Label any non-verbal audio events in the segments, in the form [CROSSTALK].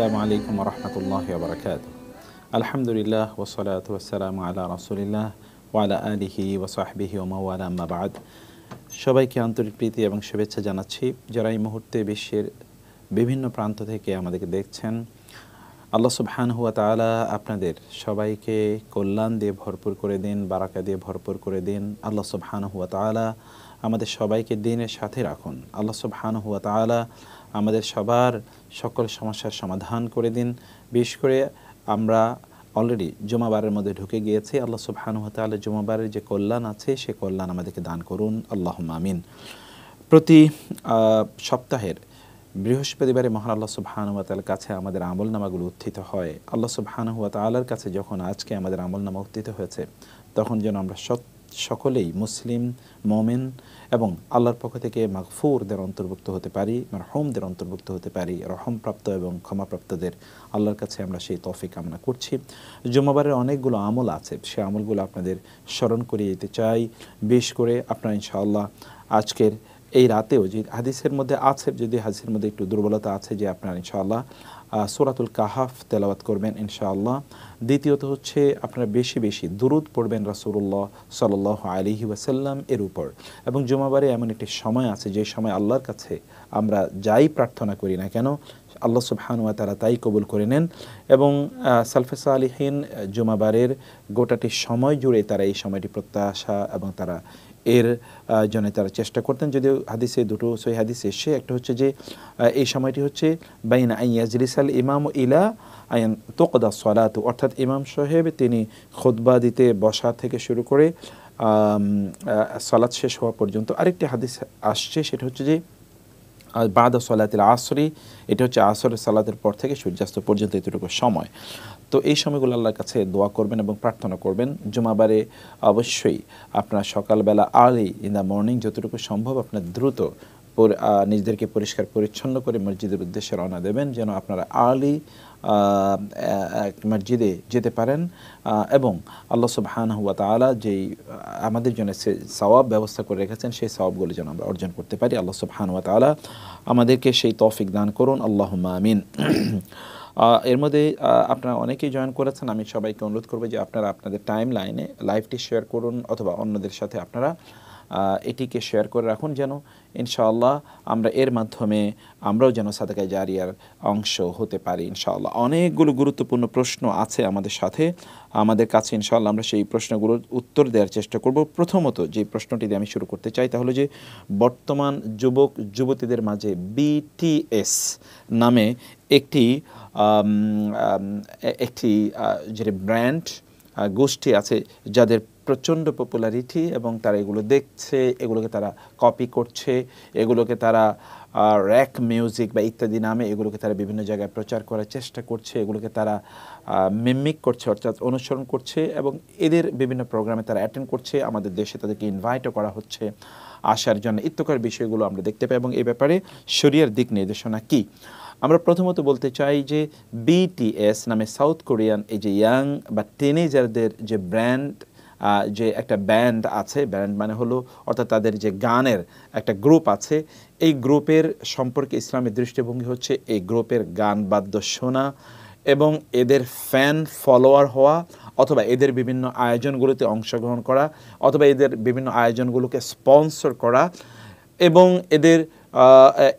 আসসালামু আলাইকুম রহমতুল্লাহ বারকাত আলহামদুলিল্লাহ ওসলাত ওসালাম আল্লাহ রসুলিল্লাহ ওয়ালা আলিহি ওসাহবিহি ওমাওয়ালা সবাইকে আন্তরিক প্রীতি এবং শুভেচ্ছা জানাচ্ছি যারা এই মুহূর্তে বিশ্বের বিভিন্ন প্রান্ত থেকে আমাদেরকে দেখছেন আল্লাহ সুবহান হুয়া তালা আপনাদের সবাইকে কল্যাণ দিয়ে ভরপুর করে দিন বারাকা দিয়ে ভরপুর করে দিন আল্লাহ সুবহান হুয়া তালা আমাদের সবাইকে দিনের সাথে রাখুন আল্লাহ সুবহান হুয়া তালা আমাদের সবার সকল সমস্যার সমাধান করে দিন বিশেষ করে আমরা অলরেডি জুমাবারের মধ্যে ঢুকে গিয়েছি আল্লাহ সুবাহানুহতাল জুমাবারের যে কল্যাণ আছে সে কল্যাণ আমাদেরকে দান করুন আল্লাহ আমিন প্রতি সপ্তাহের বৃহস্পতিবারে মহান আল্লাহ সুবাহানুয়াতার কাছে আমাদের আমল নামাগুলো উত্থিত হয় আল্লাহ সুবাহানুয়াতালার কাছে যখন আজকে আমাদের আমল নামা উত্থিত হয়েছে তখন যেন আমরা সকলেই মুসলিম মমিন এবং আল্লাহর পক্ষ থেকে মাগফুরদের অন্তর্ভুক্ত হতে পারি মারহমদের অন্তর্ভুক্ত হতে পারি রহমপ্রাপ্ত এবং ক্ষমাপ্রাপ্তদের আল্লাহর কাছে আমরা সেই তফি কামনা করছি জুম্মাবারের অনেকগুলো আমল আছে সে আমলগুলো আপনাদের স্মরণ করিয়ে দিতে চাই বেশ করে আপনারা ইনশাআল্লাহ আজকের এই রাতেও যে হাদিসের মধ্যে আছে যদি হাদিসের মধ্যে একটু দুর্বলতা আছে যে আপনার ইনশাআল্লাহ সোরাতুল কাহাফ তেলাওয়াত করবেন ইনশাআল্লাহ দ্বিতীয়ত হচ্ছে আপনারা বেশি বেশি দুরুদ পড়বেন রাসুল্লাহ সাল আলিহি ওয়াসাল্লাম এর উপর এবং জুমাবারে এমন একটি সময় আছে যে সময় আল্লাহর কাছে আমরা যাই প্রার্থনা করি না কেন আল্লাহ সুবহানুয়া তারা তাই কবুল করে নেন এবং সালফেসা আলিহীন জুমাবারের গোটাটি সময় জুড়ে তারা এই সময়টি প্রত্যাশা এবং তারা এর জন্য তারা চেষ্টা করতেন যদিও হাদিসে দুটো সই হাদিস এসে একটা হচ্ছে যে এই সময়টি হচ্ছে বাইন আইয়াজরিসাল ইমাম ইলা আয়ান তোকদা সলাত অর্থাৎ ইমাম সাহেব তিনি খোদবা দিতে বসা থেকে শুরু করে সলাৎ শেষ হওয়া পর্যন্ত আরেকটি হাদিস আসছে সেটা হচ্ছে যে বাদ সলাতের আসরি এটা হচ্ছে আসরের সালাতের পর থেকে সূর্যাস্ত পর্যন্ত এতটুকু সময় তো এই সময়গুলো আল্লাহর কাছে দোয়া করবেন এবং প্রার্থনা করবেন জুমাবারে অবশ্যই আপনার সকালবেলা আর্লি ইন দ্য মর্নিং যতটুকু সম্ভব আপনার দ্রুত নিজেদেরকে পরিষ্কার পরিচ্ছন্ন করে মসজিদের উদ্দেশ্যে রওনা দেবেন যেন আপনারা আর্লি মসজিদে যেতে পারেন এবং আল্লাহ সুবহান হুয়া তালা যেই আমাদের জন্য সে সওয়াব ব্যবস্থা করে রেখেছেন সেই সওয়াবগুলো যেন আমরা অর্জন করতে পারি আল্লাহ সুবহান হুয়া তালা আমাদেরকে সেই তৌফিক দান করুন আল্লাহ মামিন এর মধ্যে আপনারা অনেকেই জয়েন করেছেন আমি সবাইকে অনুরোধ করবো যে আপনারা আপনাদের টাইম লাইনে লাইভটি শেয়ার করুন অথবা অন্যদের সাথে আপনারা এটিকে শেয়ার করে রাখুন যেন ইনশাআল্লাহ আমরা এর মাধ্যমে আমরাও যেন সাদাকায় জারিয়ার অংশ হতে পারি ইনশাআল্লাহ অনেকগুলো গুরুত্বপূর্ণ প্রশ্ন আছে আমাদের সাথে আমাদের কাছে ইনশাআল্লাহ আমরা সেই প্রশ্নগুলোর উত্তর দেওয়ার চেষ্টা করব প্রথমত যে প্রশ্নটি দিয়ে আমি শুরু করতে চাই তাহলে যে বর্তমান যুবক যুবতীদের মাঝে বিটিএস নামে একটি একটি যে ব্র্যান্ড গোষ্ঠী আছে যাদের প্রচণ্ড পপুলারিটি এবং তারা এগুলো দেখছে এগুলোকে তারা কপি করছে এগুলোকে তারা র্যাক মিউজিক বা ইত্যাদি নামে এগুলোকে তারা বিভিন্ন জায়গায় প্রচার করার চেষ্টা করছে এগুলোকে তারা মিমিক করছে অর্থাৎ অনুসরণ করছে এবং এদের বিভিন্ন প্রোগ্রামে তারা অ্যাটেন্ড করছে আমাদের দেশে তাদেরকে ইনভাইটও করা হচ্ছে আসার জন্য ইত্যকার বিষয়গুলো আমরা দেখতে পাই এবং এ ব্যাপারে শরিয়ার দিক নির্দেশনা কী আমরা প্রথমত বলতে চাই যে বিটিএস নামে সাউথ কোরিয়ান এই যে ইয়াং বা টিনেজারদের যে ব্র্যান্ড যে একটা ব্যান্ড আছে ব্যান্ড মানে হলো অর্থাৎ তাদের যে গানের একটা গ্রুপ আছে এই গ্রুপের সম্পর্কে ইসলামের দৃষ্টিভঙ্গি হচ্ছে এই গ্রুপের গান বাদ্য শোনা এবং এদের ফ্যান ফলোয়ার হওয়া অথবা এদের বিভিন্ন আয়োজনগুলোতে অংশগ্রহণ করা অথবা এদের বিভিন্ন আয়োজনগুলোকে স্পন্সর করা এবং এদের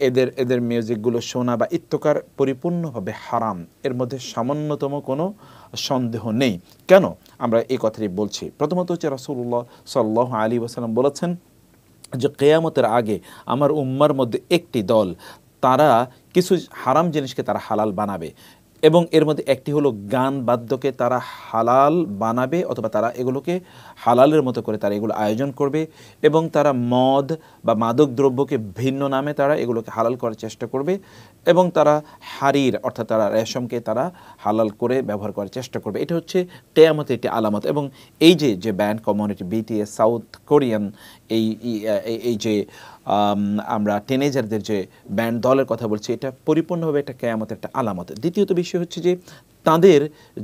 এদের এদের মিউজিকগুলো শোনা বা ইত্যকার পরিপূর্ণভাবে হারাম এর মধ্যে সামান্যতম কোনো সন্দেহ নেই কেন আমরা এই কথাটি বলছি প্রথমত হচ্ছে রাসুল্লাহ সাল্লাহ আলী ওসালাম বলেছেন যে কেয়ামতের আগে আমার উম্মার মধ্যে একটি দল তারা কিছু হারাম জিনিসকে তারা হালাল বানাবে এবং এর মধ্যে একটি হলো গান বাদ্যকে তারা হালাল বানাবে অথবা তারা এগুলোকে হালালের মতো করে তারা এগুলো আয়োজন করবে এবং তারা মদ বা মাদক দ্রব্যকে ভিন্ন নামে তারা এগুলোকে হালাল করার চেষ্টা করবে এবং তারা হারির অর্থাৎ তারা রেশমকে তারা হালাল করে ব্যবহার করার চেষ্টা করবে এটা হচ্ছে কেয়ামতের একটি আলামত এবং এই যে যে band community BTS South Korean এই এই যে আমরা টিনেজারদের যে ব্যান্ড দলের কথা বলছি এটা পরিপূর্ণভাবে একটা কেয়ামতের একটা আলামত দ্বিতীয়ত বিষয় হচ্ছে যে তাদের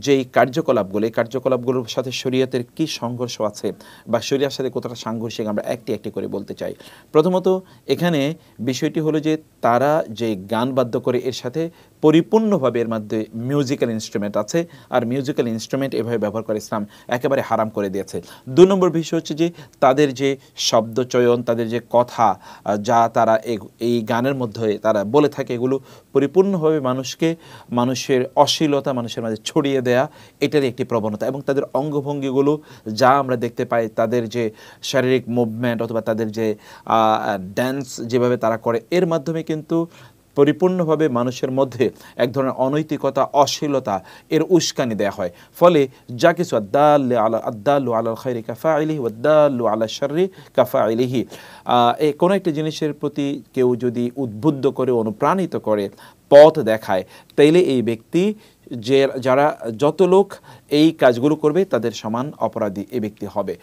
যেই কার্যকলাপগুলো এই কার্যকলাপগুলোর সাথে শরীয়তের কি সংঘর্ষ আছে বা শরীয়ার সাথে কতটা সাংঘর্ষিক আমরা একটি একটি করে বলতে চাই প্রথমত এখানে বিষয়টি হলো যে তারা যে গান বাধ্য করে এর সাথে পরিপূর্ণভাবে এর মধ্যে মিউজিক্যাল ইনস্ট্রুমেন্ট আছে আর মিউজিক্যাল ইনস্ট্রুমেন্ট এভাবে ব্যবহার করে ইসলাম একেবারে হারাম করে দিয়েছে দু নম্বর বিষয় হচ্ছে যে তাদের যে শব্দ চয়ন তাদের যে কথা যা তারা এই গানের মধ্যে তারা বলে থাকে এগুলো পরিপূর্ণভাবে মানুষকে মানুষের অশ্লীলতা মানুষের মাঝে ছড়িয়ে দেয়া এটারই একটি প্রবণতা এবং তাদের অঙ্গভঙ্গিগুলো যা আমরা দেখতে পাই তাদের যে শারীরিক মুভমেন্ট অথবা তাদের যে ড্যান্স যেভাবে তারা করে এর মাধ্যমে কিন্তু কিন্তু পরিপূর্ণভাবে মানুষের মধ্যে এক ধরনের অনৈতিকতা অশ্লীলতা এর উস্কানি দেয়া হয় ফলে যা কিছু আদাল আলা আদাল্লু আল খাইরি কাফা আলিহি আদাল আলা শারি কাফা আলিহি এই কোনো একটি জিনিসের প্রতি কেউ যদি উদ্বুদ্ধ করে অনুপ্রাণিত করে পথ দেখায় তাইলে এই ব্যক্তি যে যারা যত লোক এই কাজগুলো করবে তাদের সমান অপরাধী এ ব্যক্তি হবে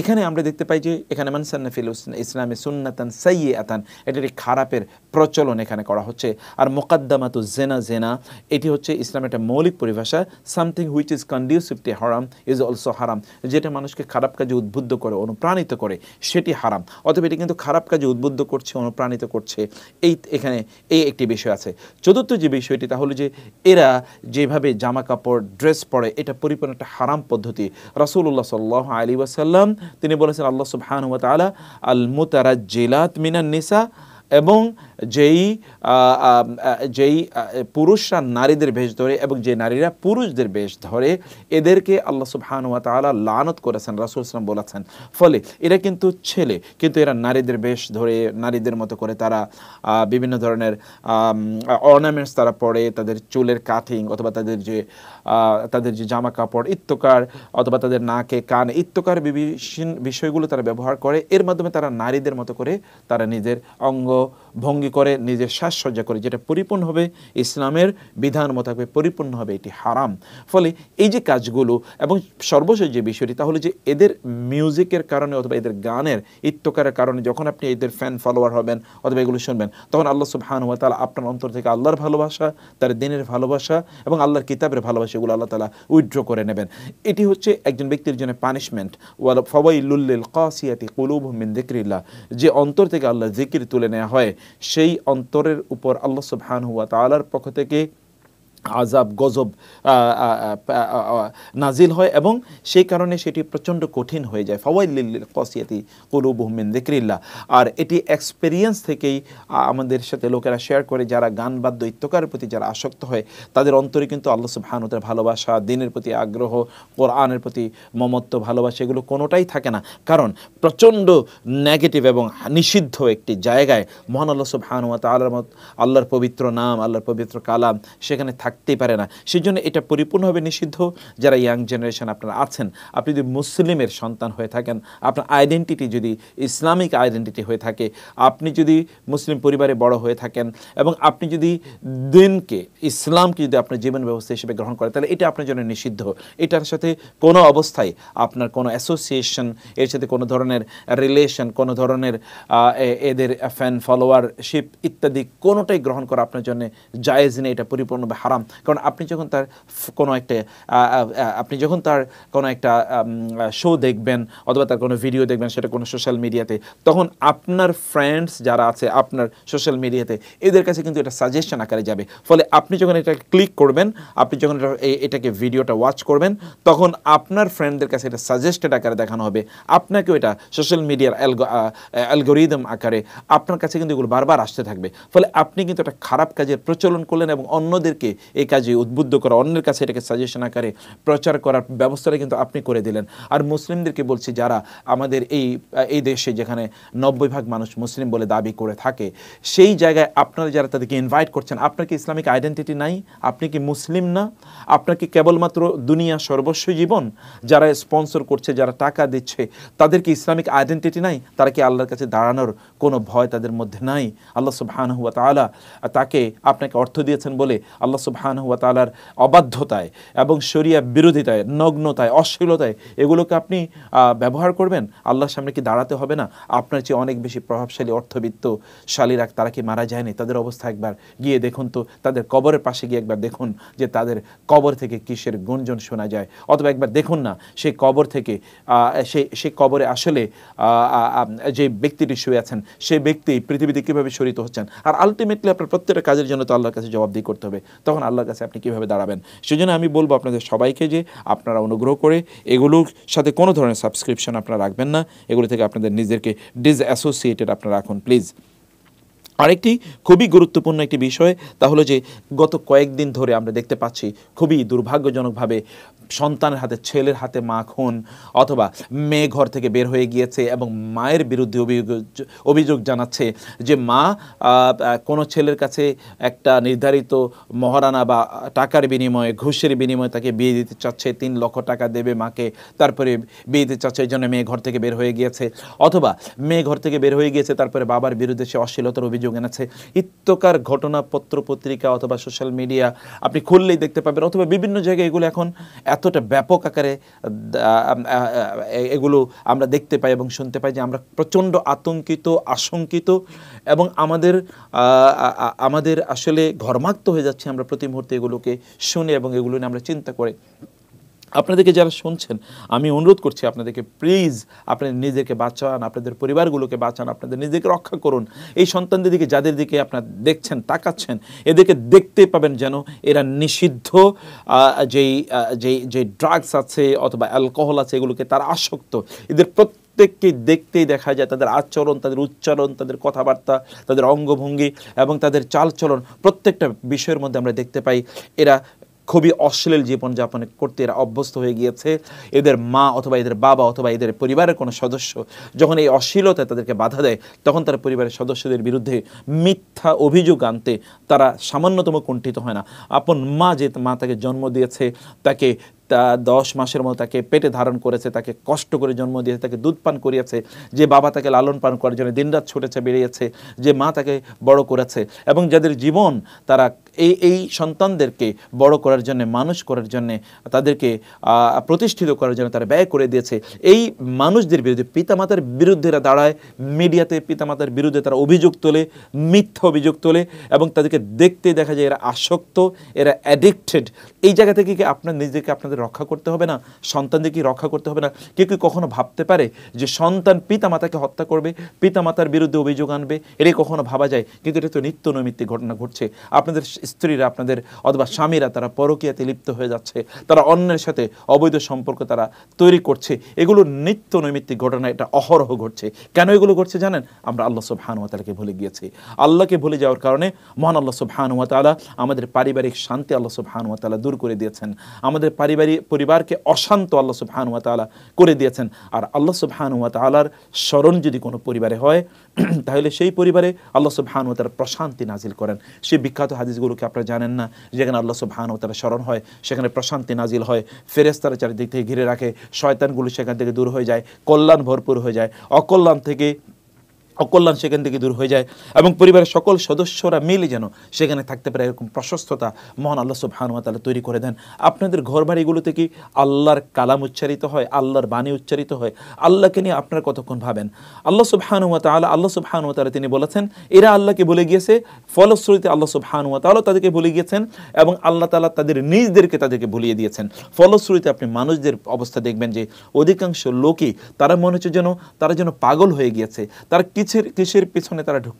এখানে আমরা দেখতে পাই যে এখানে মানসান্নাফিল ইসলামে সুন্নাতান সাইয়ে আতান এটা একটি খারাপের প্রচলন এখানে করা হচ্ছে আর মোকাদ্দামাতু জেনা জেনা এটি হচ্ছে ইসলামের একটা মৌলিক পরিভাষা something which is conducive to হারাম ইজ অলসো হারাম যেটা মানুষকে খারাপ কাজে উদ্বুদ্ধ করে অনুপ্রাণিত করে সেটি হারাম অথবা এটি কিন্তু খারাপ কাজে উদ্বুদ্ধ করছে অনুপ্রাণিত করছে এই এখানে এই একটি বিষয় আছে চতুর্থ যে বিষয়টি তাহলে যে এরা যেভাবে জামা কাপড় ড্রেস পরে এটা পরিপূর্ণ একটা হারাম পদ্ধতি রাসূলুল্লাহ সাল্লাল্লাহু আলাইহি ওয়াসাল্লাম তিনি বলেছেন আল্লাহ সুবহানাহু ওয়া তাআলা আল মুতারাজ্জিলাত মিনান নিসা এবং যেই যেই পুরুষরা নারীদের বেশ ধরে এবং যে নারীরা পুরুষদের বেশ ধরে এদেরকে আল্লাহ সুবহানুয়া তালা লানত করেছেন রাসুল ইসলাম বলেছেন ফলে এরা কিন্তু ছেলে কিন্তু এরা নারীদের বেশ ধরে নারীদের মতো করে তারা বিভিন্ন ধরনের অর্নামেন্টস তারা পড়ে তাদের চুলের কাথিং অথবা তাদের যে তাদের যে জামা কাপড় ইত্যকার অথবা তাদের নাকে কান ইত্যকার বিষয়গুলো তারা ব্যবহার করে এর মাধ্যমে তারা নারীদের মতো করে তারা নিজের অঙ্গ Cristo ভঙ্গি করে নিজের সাজসজ্জা করে যেটা পরিপূর্ণ হবে ইসলামের বিধান মোতাবেক পরিপূর্ণ হবে এটি হারাম ফলে এই যে কাজগুলো এবং সর্বশেষ যে বিষয়টি তাহলে যে এদের মিউজিকের কারণে অথবা এদের গানের ইত্যকারের কারণে যখন আপনি এদের ফ্যান ফলোয়ার হবেন অথবা এগুলো শুনবেন তখন আল্লাহ হান হওয়া তালা আপনার অন্তর থেকে আল্লাহর ভালোবাসা তার দিনের ভালোবাসা এবং আল্লাহর কিতাবের ভালোবাসা এগুলো আল্লাহ তালা উইথড্র করে নেবেন এটি হচ্ছে একজন ব্যক্তির জন্য পানিশমেন্ট ওয়াল ফওয়াইলুল্লিল কাসিয়াতি কুলুব মিন দিকরিল্লাহ যে অন্তর থেকে আল্লাহ জিকির তুলে নেওয়া হয় সেই অন্তরের উপর আল্লাহ সুবহান হুয়া তালার পক্ষ থেকে আজাব গজব নাজিল হয় এবং সেই কারণে সেটি প্রচণ্ড কঠিন হয়ে যায় ফাওয়াইলিল কসিয়াতি কুলু বহুমিন দিক্রিল্লা আর এটি এক্সপেরিয়েন্স থেকেই আমাদের সাথে লোকেরা শেয়ার করে যারা গান বাদ্য দৈত্যকার প্রতি যারা আসক্ত হয় তাদের অন্তরে কিন্তু আল্লাহ সুবহানুতের ভালোবাসা দিনের প্রতি আগ্রহ কোরআনের প্রতি মমত্ব ভালোবাসা এগুলো কোনোটাই থাকে না কারণ প্রচণ্ড নেগেটিভ এবং নিষিদ্ধ একটি জায়গায় মহান আল্লাহ সুবহানুয়া আল্লাহর আল্লাহর পবিত্র নাম আল্লাহর পবিত্র কালাম সেখানে থাকে থাকতেই পারে না সেই জন্য এটা পরিপূর্ণভাবে নিষিদ্ধ যারা ইয়াং জেনারেশন আপনারা আছেন আপনি যদি মুসলিমের সন্তান হয়ে থাকেন আপনার আইডেন্টিটি যদি ইসলামিক আইডেন্টিটি হয়ে থাকে আপনি যদি মুসলিম পরিবারে বড় হয়ে থাকেন এবং আপনি যদি দিনকে ইসলামকে যদি আপনার জীবন ব্যবস্থা হিসেবে গ্রহণ করেন তাহলে এটা আপনার জন্য নিষিদ্ধ এটার সাথে কোনো অবস্থায় আপনার কোনো অ্যাসোসিয়েশন এর সাথে কোনো ধরনের রিলেশন কোনো ধরনের এদের ফ্যান ফলোয়ারশিপ ইত্যাদি কোনোটাই গ্রহণ করা আপনার জন্য জায়েজ নেই এটা পরিপূর্ণভাবে হারাম ইসলাম কারণ আপনি যখন তার কোনো একটা আপনি যখন তার কোনো একটা শো দেখবেন অথবা তার কোনো ভিডিও দেখবেন সেটা কোনো সোশ্যাল মিডিয়াতে তখন আপনার ফ্রেন্ডস যারা আছে আপনার সোশ্যাল মিডিয়াতে এদের কাছে কিন্তু এটা সাজেশন আকারে যাবে ফলে আপনি যখন এটা ক্লিক করবেন আপনি যখন এটাকে ভিডিওটা ওয়াচ করবেন তখন আপনার ফ্রেন্ডদের কাছে এটা সাজেস্টেড আকারে দেখানো হবে আপনাকেও এটা সোশ্যাল মিডিয়ার অ্যালগোরিদম আকারে আপনার কাছে কিন্তু এগুলো বারবার আসতে থাকবে ফলে আপনি কিন্তু একটা খারাপ কাজের প্রচলন করলেন এবং অন্যদেরকে এই কাজে উদ্বুদ্ধ করা অন্যের কাছে এটাকে সাজেশন আকারে প্রচার করার ব্যবস্থাটা কিন্তু আপনি করে দিলেন আর মুসলিমদেরকে বলছি যারা আমাদের এই এই দেশে যেখানে নব্বই ভাগ মানুষ মুসলিম বলে দাবি করে থাকে সেই জায়গায় আপনারা যারা তাদেরকে ইনভাইট করছেন আপনার কি ইসলামিক আইডেন্টিটি নাই আপনি কি মুসলিম না আপনার কি কেবলমাত্র দুনিয়া সর্বস্ব জীবন যারা স্পন্সর করছে যারা টাকা দিচ্ছে তাদের কি ইসলামিক আইডেন্টিটি নাই তারা কি আল্লাহর কাছে দাঁড়ানোর কোনো ভয় তাদের মধ্যে নাই আল্লাহ সুবহান হুয়া তাকে আপনাকে অর্থ দিয়েছেন বলে আল্লাহ সুবহান হওয়া তালার অবাধ্যতায় এবং শরিয়া বিরোধিতায় নগ্নতায় অশ্লীলতায় এগুলোকে আপনি ব্যবহার করবেন আল্লাহর সামনে কি দাঁড়াতে হবে না আপনার চেয়ে অনেক বেশি প্রভাবশালী অর্থবিত্ত শালীরা তারা কি মারা যায়নি তাদের অবস্থা একবার গিয়ে দেখুন তো তাদের কবরের পাশে গিয়ে একবার দেখুন যে তাদের কবর থেকে কিসের গুঞ্জন শোনা যায় অথবা একবার দেখুন না সেই কবর থেকে সেই সেই কবরে আসলে যে ব্যক্তিটি শুয়ে আছেন সেই ব্যক্তি পৃথিবীতে কীভাবে শরিত হচ্ছেন আর আলটিমেটলি আপনার প্রত্যেকটা কাজের জন্য তো আল্লাহর কাছে জবাবদি করতে হবে তখন আল্লাহর কাছে আপনি কীভাবে দাঁড়াবেন সেজন্য আমি বলবো আপনাদের সবাইকে যে আপনারা অনুগ্রহ করে এগুলোর সাথে কোনো ধরনের সাবস্ক্রিপশন আপনারা রাখবেন না এগুলো থেকে আপনাদের নিজেদেরকে ডিসঅ্যাসোসিয়েটেড আপনারা রাখুন প্লিজ আরেকটি খুবই গুরুত্বপূর্ণ একটি বিষয় তা হলো যে গত কয়েকদিন ধরে আমরা দেখতে পাচ্ছি খুবই দুর্ভাগ্যজনকভাবে সন্তানের হাতে ছেলের হাতে মা মাখন অথবা মেয়ে ঘর থেকে বের হয়ে গিয়েছে এবং মায়ের বিরুদ্ধে অভিযোগ অভিযোগ জানাচ্ছে যে মা কোনো ছেলের কাছে একটা নির্ধারিত মহারানা বা টাকার বিনিময়ে ঘুষের বিনিময়ে তাকে বিয়ে দিতে চাচ্ছে তিন লক্ষ টাকা দেবে মাকে তারপরে বিয়ে দিতে চাচ্ছে এই জন্য মেয়ে ঘর থেকে বের হয়ে গিয়েছে অথবা মেয়ে ঘর থেকে বের হয়ে গিয়েছে তারপরে বাবার বিরুদ্ধে সে অশ্লীলতার অভিযোগ এনেছে ইত্যকার ঘটনা পত্র পত্রিকা অথবা সোশ্যাল মিডিয়া আপনি খুললেই দেখতে পাবেন অথবা বিভিন্ন জায়গায় এগুলো এখন এত এতটা ব্যাপক আকারে এগুলো আমরা দেখতে পাই এবং শুনতে পাই যে আমরা প্রচণ্ড আতঙ্কিত আশঙ্কিত এবং আমাদের আমাদের আসলে ঘর্মাক্ত হয়ে যাচ্ছে আমরা প্রতি মুহূর্তে এগুলোকে শুনে এবং এগুলো নিয়ে আমরা চিন্তা করে আপনাদেরকে যারা শুনছেন আমি অনুরোধ করছি আপনাদেরকে প্লিজ আপনাদের নিজেকে বাঁচান আপনাদের পরিবারগুলোকে বাঁচান আপনাদের নিজেকে রক্ষা করুন এই সন্তানদের দিকে যাদের দিকে আপনার দেখছেন তাকাচ্ছেন এদেরকে দেখতে পাবেন যেন এরা নিষিদ্ধ যেই যেই যে ড্রাগস আছে অথবা অ্যালকোহল আছে এগুলোকে তারা আসক্ত এদের প্রত্যেককেই প্রত্যেককে দেখতেই দেখা যায় তাদের আচরণ তাদের উচ্চারণ তাদের কথাবার্তা তাদের অঙ্গভঙ্গি এবং তাদের চালচলন প্রত্যেকটা বিষয়ের মধ্যে আমরা দেখতে পাই এরা খুবই অশ্লীল জীবনযাপন করতে এরা অভ্যস্ত হয়ে গিয়েছে এদের মা অথবা এদের বাবা অথবা এদের পরিবারের কোনো সদস্য যখন এই অশ্লীলতা তাদেরকে বাধা দেয় তখন তারা পরিবারের সদস্যদের বিরুদ্ধে মিথ্যা অভিযোগ আনতে তারা সামান্যতম কুণ্ঠিত হয় না আপন মা যে মা তাকে জন্ম দিয়েছে তাকে তা দশ মাসের মতো তাকে পেটে ধারণ করেছে তাকে কষ্ট করে জন্ম দিয়েছে তাকে দুধ পান করিয়েছে যে বাবা তাকে লালন পান করার জন্য দিনরাত ছুটেছে বেরিয়েছে যে মা তাকে বড় করেছে এবং যাদের জীবন তারা এই এই সন্তানদেরকে বড় করার জন্য মানুষ করার জন্যে তাদেরকে প্রতিষ্ঠিত করার জন্য তারা ব্যয় করে দিয়েছে এই মানুষদের বিরুদ্ধে পিতামাতার বিরুদ্ধে দাঁড়ায় মিডিয়াতে পিতামাতার বিরুদ্ধে তারা অভিযোগ তোলে মিথ্যা অভিযোগ তোলে এবং তাদেরকে দেখতে দেখা যায় এরা আসক্ত এরা অ্যাডিক্টেড এই জায়গা থেকে কি আপনার নিজেকে আপনাদের রক্ষা করতে হবে না সন্তানদের কি রক্ষা করতে হবে না কেউ কি কখনো ভাবতে পারে যে সন্তান পিতামাতাকে হত্যা করবে পিতামাতার বিরুদ্ধে অভিযোগ আনবে এটা কখনো ভাবা যায় কিন্তু এটা তো নিত্য নৈমিত্তিক ঘটনা ঘটছে আপনাদের স্ত্রীরা আপনাদের অথবা স্বামীরা তারা পরকীয়াতে লিপ্ত হয়ে যাচ্ছে তারা অন্যের সাথে অবৈধ সম্পর্ক তারা তৈরি করছে এগুলো নিত্য নৈমিত্তিক ঘটনা এটা অহরহ ঘটছে কেন এগুলো ঘটছে জানেন আমরা আল্লাহ সব সুবহানুয়াতালাকে ভুলে গিয়েছি আল্লাহকে ভুলে যাওয়ার কারণে মহান আল্লাহ সব সুবহানুয়াতালা আমাদের পারিবারিক শান্তি আল্লাহ সব সুবহানুয়াতালা দূর করে দিয়েছেন আমাদের পারিবারিক পরিবারকে অশান্ত আল্লাহ সব সুবহানুয়াতালা করে দিয়েছেন আর আল্লাহ সব সুবহানুয়াতালার স্মরণ যদি কোনো পরিবারে হয় [CLEARS THROAT] তাহলে সেই পরিবারে আল্লাহ সব সুবহানুয়াতার প্রশান্তি নাজিল করেন সে বিখ্যাত হাদিসগুলো গুলোকে আপনারা জানেন না যেখানে আল্লাহ সুবহান তারা স্মরণ হয় সেখানে প্রশান্তি নাজিল হয় ফেরেস তারা চারিদিক থেকে ঘিরে রাখে শয়তানগুলো সেখান থেকে দূর হয়ে যায় কল্যাণ ভরপুর হয়ে যায় অকল্যাণ থেকে অকল্যাণ সেখান থেকে দূর হয়ে যায় এবং পরিবারের সকল সদস্যরা মিলে যেন সেখানে থাকতে পারে এরকম প্রশস্ততা মহান আল্লাহ সুবহানুয়া তালা তৈরি করে দেন আপনাদের ঘর বাড়িগুলোতে কি আল্লাহর কালাম উচ্চারিত হয় আল্লাহর বাণী উচ্চারিত হয় আল্লাহকে নিয়ে আপনারা কতক্ষণ ভাবেন আল্লাহ সুবহানুয়া তালা আল্লাহ সুবহানুয়া তালা তিনি বলেছেন এরা আল্লাহকে বলে গিয়েছে ফলশ্রুতিতে আল্লাহ সুবহানুয়া তালাও তাদেরকে বলে গিয়েছেন এবং আল্লাহ তালা তাদের নিজদেরকে তাদেরকে ভুলিয়ে দিয়েছেন ফলশ্রুতিতে আপনি মানুষদের অবস্থা দেখবেন যে অধিকাংশ লোকই তারা মনে হচ্ছে যেন তারা যেন পাগল হয়ে গিয়েছে তারা কিছু কিসের কিসের পেছনে তারা ঢুক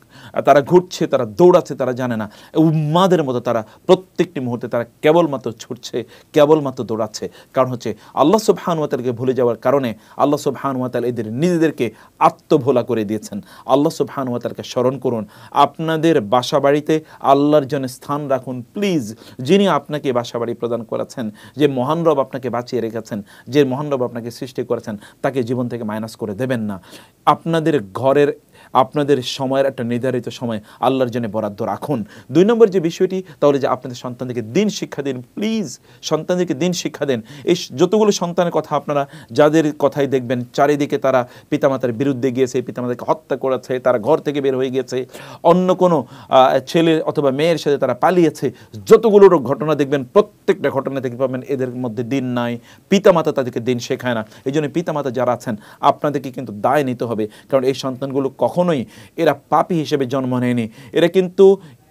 তারা ঘুরছে তারা দৌড়াচ্ছে তারা জানে না উম্মাদের মতো তারা প্রত্যেকটি মুহূর্তে তারা কেবলমাত্র ছুটছে কেবলমাত্র দৌড়াচ্ছে কারণ হচ্ছে আল্লাহ হানুয়াতালকে ভুলে যাওয়ার কারণে আল্লাহ হানুয়াতাল এদের নিজেদেরকে আত্মভোলা করে দিয়েছেন আল্লাহ হানুয়াতালকে স্মরণ করুন আপনাদের বাসা বাড়িতে আল্লাহর জন্য স্থান রাখুন প্লিজ যিনি আপনাকে বাসা বাড়ি প্রদান করেছেন যে মহান রব আপনাকে বাঁচিয়ে রেখেছেন যে মহান রব আপনাকে সৃষ্টি করেছেন তাকে জীবন থেকে মাইনাস করে দেবেন না আপনাদের ঘরের আপনাদের সময়ের একটা নির্ধারিত সময় আল্লাহর জন্য বরাদ্দ রাখুন দুই নম্বর যে বিষয়টি তাহলে যে আপনাদের সন্তানদেরকে দিন শিক্ষা দিন প্লিজ সন্তানদেরকে দিন শিক্ষা দেন এই যতগুলো সন্তানের কথা আপনারা যাদের কথাই দেখবেন চারিদিকে তারা পিতামাতার বিরুদ্ধে গিয়েছে পিতামাতাকে হত্যা করেছে তারা ঘর থেকে বের হয়ে গিয়েছে অন্য কোনো ছেলে অথবা মেয়ের সাথে তারা পালিয়েছে যতগুলোর ঘটনা দেখবেন প্রত্যেক প্রত্যেকটা ঘটনা দেখতে পাবেন এদের মধ্যে দিন নাই পিতামাতা তাদেরকে দিন শেখায় না এই জন্য পিতামাতা যারা আছেন আপনাদেরকে কিন্তু দায় নিতে হবে কারণ এই সন্তানগুলো কখনোই এরা পাপি হিসেবে জন্ম নেয়নি এরা কিন্তু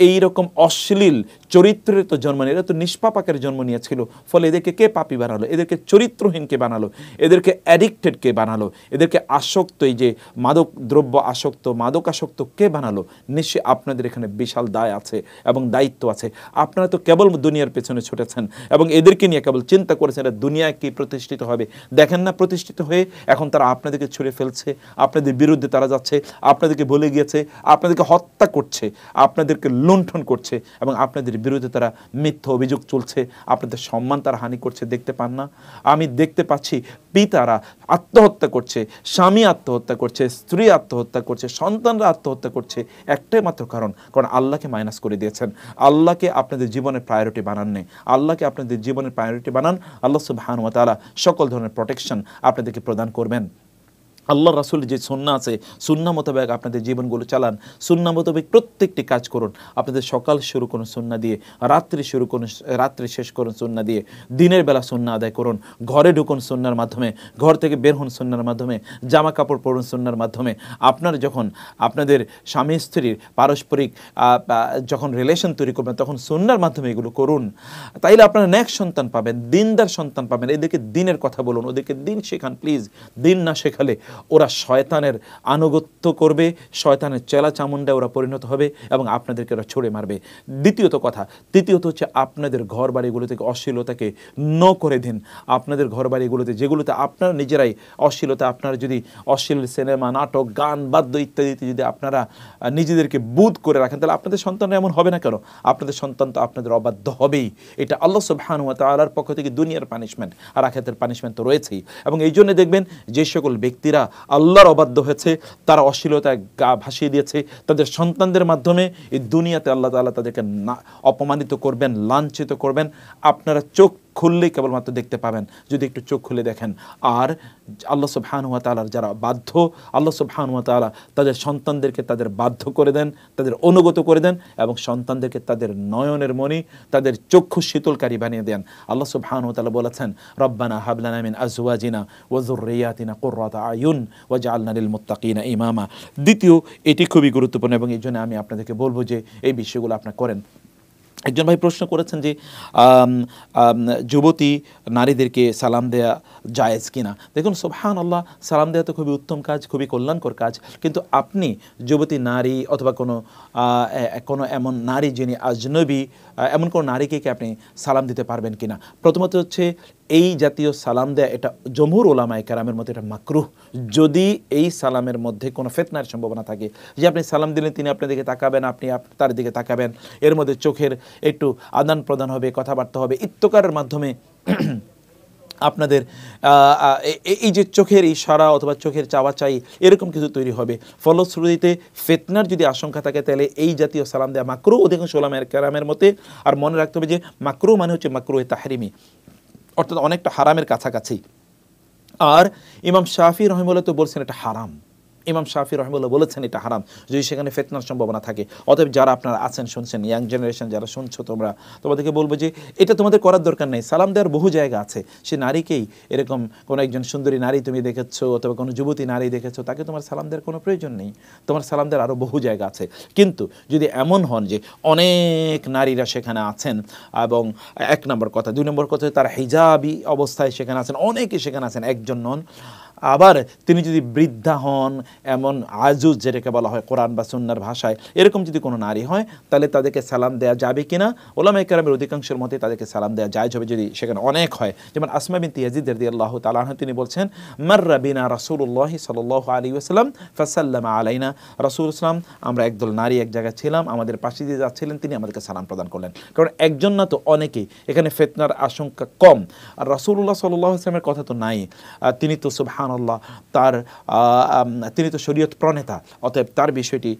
এই রকম অশ্লীল চরিত্রের তো জন্ম নিয়ে এরা তো নিষ্পাপাকের জন্ম নিয়েছিল ফলে এদেরকে কে পাপি বানালো এদেরকে চরিত্রহীন কে বানালো এদেরকে অ্যাডিক্টেড কে বানালো এদেরকে আসক্ত এই যে মাদক দ্রব্য আসক্ত মাদক আসক্ত কে বানালো নিশ্চয়ই আপনাদের এখানে বিশাল দায় আছে এবং দায়িত্ব আছে আপনারা তো কেবল দুনিয়ার পেছনে ছুটেছেন এবং এদেরকে নিয়ে কেবল চিন্তা করেছেন এটা দুনিয়ায় কি প্রতিষ্ঠিত হবে দেখেন না প্রতিষ্ঠিত হয়ে এখন তারা আপনাদেরকে ছুড়ে ফেলছে আপনাদের বিরুদ্ধে তারা যাচ্ছে আপনাদেরকে বলে গিয়েছে আপনাদেরকে হত্যা করছে আপনাদেরকে লুণ্ঠন করছে এবং আপনাদের বিরুদ্ধে তারা মিথ্যা অভিযোগ চলছে আপনাদের সম্মান তারা হানি করছে দেখতে পান না আমি দেখতে পাচ্ছি পিতারা আত্মহত্যা করছে স্বামী আত্মহত্যা করছে স্ত্রী আত্মহত্যা করছে সন্তানরা আত্মহত্যা করছে একটাই মাত্র কারণ কারণ আল্লাহকে মাইনাস করে দিয়েছেন আল্লাহকে আপনাদের জীবনের প্রায়োরিটি বানান নেই আল্লাহকে আপনাদের জীবনের প্রায়োরিটি বানান আল্লাহ সুবাহানুয়া তালা সকল ধরনের প্রোটেকশন আপনাদেরকে প্রদান করবেন আল্লাহ রাসুল যে সুন্না আছে সুন্না মোতাবেক আপনাদের জীবনগুলো চালান সুন্না মোতাবেক প্রত্যেকটি কাজ করুন আপনাদের সকাল শুরু করুন সুন্না দিয়ে রাত্রি শুরু করুন রাত্রি শেষ করুন সুন্না দিয়ে দিনের বেলা সুন্না আদায় করুন ঘরে ঢুকুন সুন্নার মাধ্যমে ঘর থেকে বের হন সুন্নার মাধ্যমে জামা কাপড় পরুন সুন্নার মাধ্যমে আপনার যখন আপনাদের স্বামী স্ত্রীর পারস্পরিক যখন রিলেশন তৈরি করবেন তখন সুন্নার মাধ্যমে এগুলো করুন তাইলে আপনারা নেক্সট সন্তান পাবেন দিনদার সন্তান পাবেন এদেরকে দিনের কথা বলুন ওদেরকে দিন শেখান প্লিজ দিন না শেখালে ওরা শয়তানের আনুগত্য করবে শয়তানের চেলা চামুন্ডা ওরা পরিণত হবে এবং আপনাদেরকে ওরা ছড়ে মারবে দ্বিতীয়ত কথা তৃতীয়ত হচ্ছে আপনাদের ঘর বাড়িগুলোতে থেকে অশ্লীলতাকে ন করে দিন আপনাদের ঘর বাড়িগুলোতে যেগুলোতে আপনারা নিজেরাই অশ্লীলতা আপনারা যদি অশ্লীল সিনেমা নাটক গান বাদ্য ইত্যাদিতে যদি আপনারা নিজেদেরকে বুধ করে রাখেন তাহলে আপনাদের সন্তানরা এমন হবে না কেন আপনাদের সন্তান তো আপনাদের অবাধ্য হবেই এটা আল্লাহ সুবহানুয়া তালার পক্ষ থেকে দুনিয়ার পানিশমেন্ট আর আখেতের পানিশমেন্ট তো রয়েছেই এবং এই জন্য দেখবেন যে সকল ব্যক্তিরা আল্লাহর অবাধ্য হয়েছে তারা অশ্লীলতায় গা ভাসিয়ে দিয়েছে তাদের সন্তানদের মাধ্যমে এই দুনিয়াতে আল্লাহ তাল্লাহ তাদেরকে না অপমানিত করবেন লাঞ্ছিত করবেন আপনারা চোখ খুললেই কেবলমাত্র দেখতে পাবেন যদি একটু চোখ খুলে দেখেন আর আল্লাহ সুবহানুয়া তালার যারা বাধ্য আল্লাহ সুবহানুয়া তালা তাদের সন্তানদেরকে তাদের বাধ্য করে দেন তাদের অনুগত করে দেন এবং সন্তানদেরকে তাদের নয়নের মণি তাদের চক্ষু শীতলকারী বানিয়ে দেন আল্লাহ সুবহানুয়া তালা বলেছেন রব্বানা হাবলানা মিন আজওয়াজিনা ওয়াজুর রিয়াতিনা কুর্রাতা আয়ুন ওয়াজা আল্লাহিল মুত্তাকিনা ইমামা দ্বিতীয় এটি খুবই গুরুত্বপূর্ণ এবং এই জন্য আমি আপনাদেরকে বলবো যে এই বিষয়গুলো আপনার করেন একজন ভাই প্রশ্ন করেছেন যে যুবতী নারীদেরকে সালাম দেয়া জায়েজ কিনা দেখুন সোহান আল্লাহ সালাম দেওয়া তো খুবই উত্তম কাজ খুবই কল্যাণকর কাজ কিন্তু আপনি যুবতী নারী অথবা কোনো কোনো এমন নারী যিনি আজনবী এমন কোনো নারীকে কি আপনি সালাম দিতে পারবেন কিনা প্রথমত হচ্ছে এই জাতীয় সালাম দেয়া এটা জমহুর ওলামায় কারামের মধ্যে এটা মাকরুহ যদি এই সালামের মধ্যে কোনো ফেতনার সম্ভাবনা থাকে যে আপনি সালাম দিলেন তিনি আপনার দিকে তাকাবেন আপনি তার দিকে তাকাবেন এর মধ্যে চোখের একটু আদান প্রদান হবে কথাবার্তা হবে ইত্যকারের মাধ্যমে [CLEARS THROAT] আপনাদের এই যে চোখের ইশারা অথবা চোখের চাওয়া চাই এরকম কিছু তৈরি হবে ফলশ্রুতিতে ফেতনার যদি আশঙ্কা থাকে তাহলে এই জাতীয় সালাম দেয়া মাকরু অধিকাংশ ওলামের কারামের মতে আর মনে রাখতে হবে যে মাকরু মানে হচ্ছে মাকরু তাহারিমি অর্থাৎ অনেকটা হারামের কাছাকাছি আর ইমাম শাহি রহিমুল্লাহ তো বলছেন এটা হারাম ইমাম শাহি রহমুল্লাহ বলেছেন এটা হারাম যদি সেখানে ফেতনার সম্ভাবনা থাকে অতএব যারা আপনারা আছেন শুনছেন ইয়াং জেনারেশন যারা শুনছো তোমরা তোমাদেরকে বলবো যে এটা তোমাদের করার দরকার নেই সালাম দেওয়ার বহু জায়গা আছে সে নারীকেই এরকম কোনো একজন সুন্দরী নারী তুমি দেখেছো অথবা কোনো যুবতী নারী দেখেছো তাকে তোমার সালাম দেওয়ার কোনো প্রয়োজন নেই তোমার সালাম দেওয়ার আরও বহু জায়গা আছে কিন্তু যদি এমন হন যে অনেক নারীরা সেখানে আছেন এবং এক নম্বর কথা দুই নম্বর কথা তারা হিজাবি অবস্থায় সেখানে আছেন অনেকে সেখানে আছেন একজন নন আবার তিনি যদি বৃদ্ধা হন এমন আজুজ যেটাকে বলা হয় কোরআন বা সুন্নার ভাষায় এরকম যদি কোনো নারী হয় তাহলে তাদেরকে সালাম দেওয়া যাবে কি না ওলামা একরামের অধিকাংশের মতে তাদেরকে সালাম দেওয়া যায় হবে যদি সেখানে অনেক হয় যেমন আসমা বিন ইয়াজিদ রদি আল্লাহ তালাহ তিনি বলছেন মার্রা বিনা রাসুল্লাহ সাল আলী আসসালাম ফাসাল্লাম আলাইনা রসুল ইসলাম আমরা একদল নারী এক জায়গায় ছিলাম আমাদের পাশে দিয়ে যাচ্ছিলেন তিনি আমাদেরকে সালাম প্রদান করলেন কারণ একজন না তো অনেকেই এখানে ফেতনার আশঙ্কা কম আর রসুল্লাহ সাল্লাহ ইসলামের কথা তো নাই তিনি তো সুবহান সুবাহানাল্লাহ তার তিনি তো শরীয়ত প্রণেতা অতএব তার বিষয়টি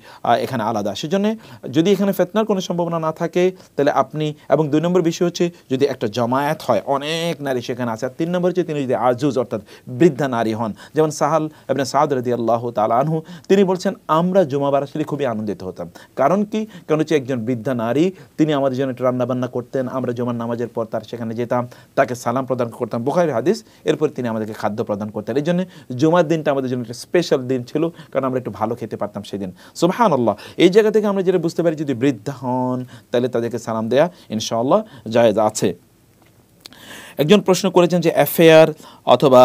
এখানে আলাদা সেজন্য যদি এখানে ফেতনার কোনো সম্ভাবনা না থাকে তাহলে আপনি এবং দুই নম্বর বিষয় হচ্ছে যদি একটা জমায়েত হয় অনেক নারী সেখানে আছে আর তিন নম্বর হচ্ছে তিনি যদি আজুজ অর্থাৎ বৃদ্ধা নারী হন যেমন সাহাল এবং সাহাদ রদি আল্লাহ তালানহু তিনি বলছেন আমরা জুমাবার আসলে খুবই আনন্দিত হতাম কারণ কি কারণ হচ্ছে একজন বৃদ্ধা নারী তিনি আমাদের জন্য একটু রান্নাবান্না করতেন আমরা জুমার নামাজের পর তার সেখানে যেতাম তাকে সালাম প্রদান করতাম বোখারি হাদিস এরপর তিনি আমাদেরকে খাদ্য প্রদান করতেন এই জন্য জন্য জুমার দিনটা আমাদের জন্য একটা স্পেশাল দিন ছিল কারণ আমরা একটু ভালো খেতে পারতাম সেদিন সুবহান আল্লাহ এই জায়গা থেকে আমরা যেটা বুঝতে পারি যদি বৃদ্ধা হন তাহলে তাদেরকে সালাম দেয়া ইনশাআল্লাহ জায়দ আছে একজন প্রশ্ন করেছেন যে অ্যাফেয়ার অথবা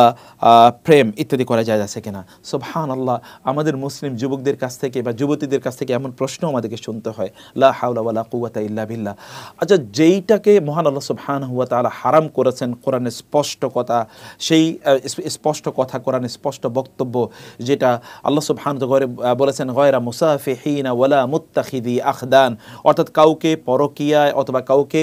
প্রেম ইত্যাদি করা যায় আছে কিনা সোবহান আল্লাহ আমাদের মুসলিম যুবকদের কাছ থেকে বা যুবতীদের কাছ থেকে এমন প্রশ্ন আমাদেরকে শুনতে হয় লা হাউলা কুয়াতা ইল্লা বিল্লা আচ্ছা যেইটাকে মহান আল্লাহ সোবহান হুয়া তালা হারাম করেছেন কোরআনে স্পষ্ট কথা সেই স্পষ্ট কথা কোরআনে স্পষ্ট বক্তব্য যেটা আল্লাহ সোবহান গরে বলেছেন গয়রা মুসাফিহিনা ওয়ালা মুত্তাখিদি আখদান অর্থাৎ কাউকে পরকিয়ায় অথবা কাউকে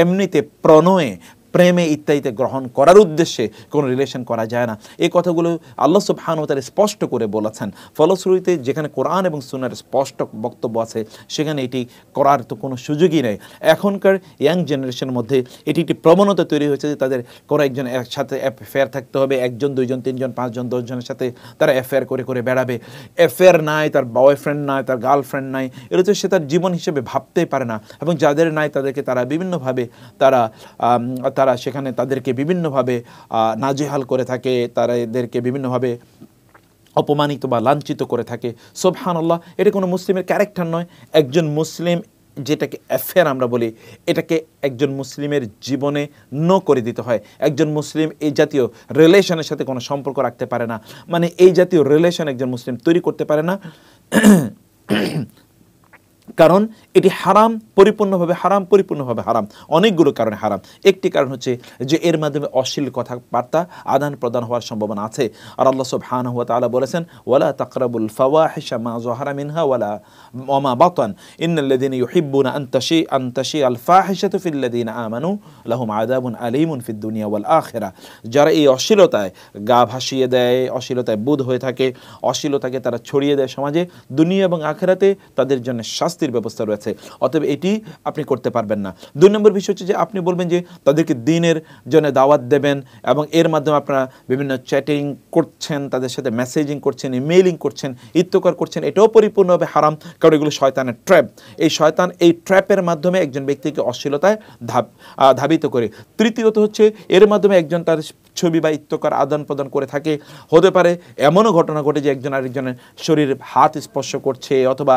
এমনিতে প্রণয়ে প্রেমে ইত্যাদিতে গ্রহণ করার উদ্দেশ্যে কোনো রিলেশন করা যায় না এই কথাগুলো আল্লাহ সুবহানু তার স্পষ্ট করে বলেছেন ফলশ্রুতিতে যেখানে কোরআন এবং সুনার স্পষ্ট বক্তব্য আছে সেখানে এটি করার তো কোনো সুযোগই নেই এখনকার ইয়াং জেনারেশনের মধ্যে এটি একটি প্রবণতা তৈরি হয়েছে যে তাদের কোনো একজন একসাথে অ্যাফেয়ার থাকতে হবে একজন দুইজন তিনজন পাঁচজন দশজনের সাথে তারা অ্যাফেয়ার করে করে বেড়াবে অ্যাফেয়ার নাই তার বয়ফ্রেন্ড নাই তার গার্লফ্রেন্ড নাই এরা তো সে তার জীবন হিসেবে ভাবতেই পারে না এবং যাদের নাই তাদেরকে তারা বিভিন্নভাবে তারা তারা সেখানে তাদেরকে বিভিন্নভাবে নাজেহাল করে থাকে তারা এদেরকে বিভিন্নভাবে অপমানিত বা লাঞ্ছিত করে থাকে আল্লাহ এটা কোনো মুসলিমের ক্যারেক্টার নয় একজন মুসলিম যেটাকে অ্যাফেয়ার আমরা বলি এটাকে একজন মুসলিমের জীবনে ন করে দিতে হয় একজন মুসলিম এই জাতীয় রিলেশনের সাথে কোনো সম্পর্ক রাখতে পারে না মানে এই জাতীয় রিলেশন একজন মুসলিম তৈরি করতে পারে না কারণ এটি হারাম পরিপূর্ণভাবে হারাম পরিপূর্ণভাবে হারাম অনেকগুলো কারণে হারাম একটি কারণ হচ্ছে যে এর মাধ্যমে অশ্লীল কথাবার্তা আদান প্রদান হওয়ার সম্ভাবনা আছে আর আল্লাহ সব হান হুয়া তালা বলেছেন ওয়ালা তাকরাবুল হেসা মা জহারা মিনহা ওয়ালা ওমা বাতান ইন্নাল্লাযীনা ইউহিব্বুনা আন তাশি আন তাশি আল ফাহিশাতু ফিল্লাযীনা আমানু লাহুম আদাবুন আলীমুন ফিদ দুনিয়া ওয়াল আখেরা যারা এই অশ্লীলতায় গা ভাসিয়ে দেয় অশ্লীলতায় বোধ হয়ে থাকে অশ্লীলতাকে তারা ছড়িয়ে দেয় সমাজে দুনিয়া এবং আখেরাতে তাদের জন্য শাস্তি শাস্তির ব্যবস্থা রয়েছে অতএব এটি আপনি করতে পারবেন না দুই নম্বর বিষয় হচ্ছে যে আপনি বলবেন যে তাদেরকে দিনের জন্য দাওয়াত দেবেন এবং এর মাধ্যমে আপনারা বিভিন্ন চ্যাটিং করছেন তাদের সাথে মেসেজিং করছেন ইমেইলিং করছেন ইত্যকার করছেন এটাও পরিপূর্ণভাবে হারাম কারণ এগুলো শয়তানের ট্র্যাপ এই শয়তান এই ট্র্যাপের মাধ্যমে একজন ব্যক্তিকে অশ্লীলতায় ধাপ ধাবিত করে তৃতীয়ত হচ্ছে এর মাধ্যমে একজন তার ছবি বা ইত্যকার আদান প্রদান করে থাকে হতে পারে এমনও ঘটনা ঘটে যে একজন আরেকজনের শরীরে হাত স্পর্শ করছে অথবা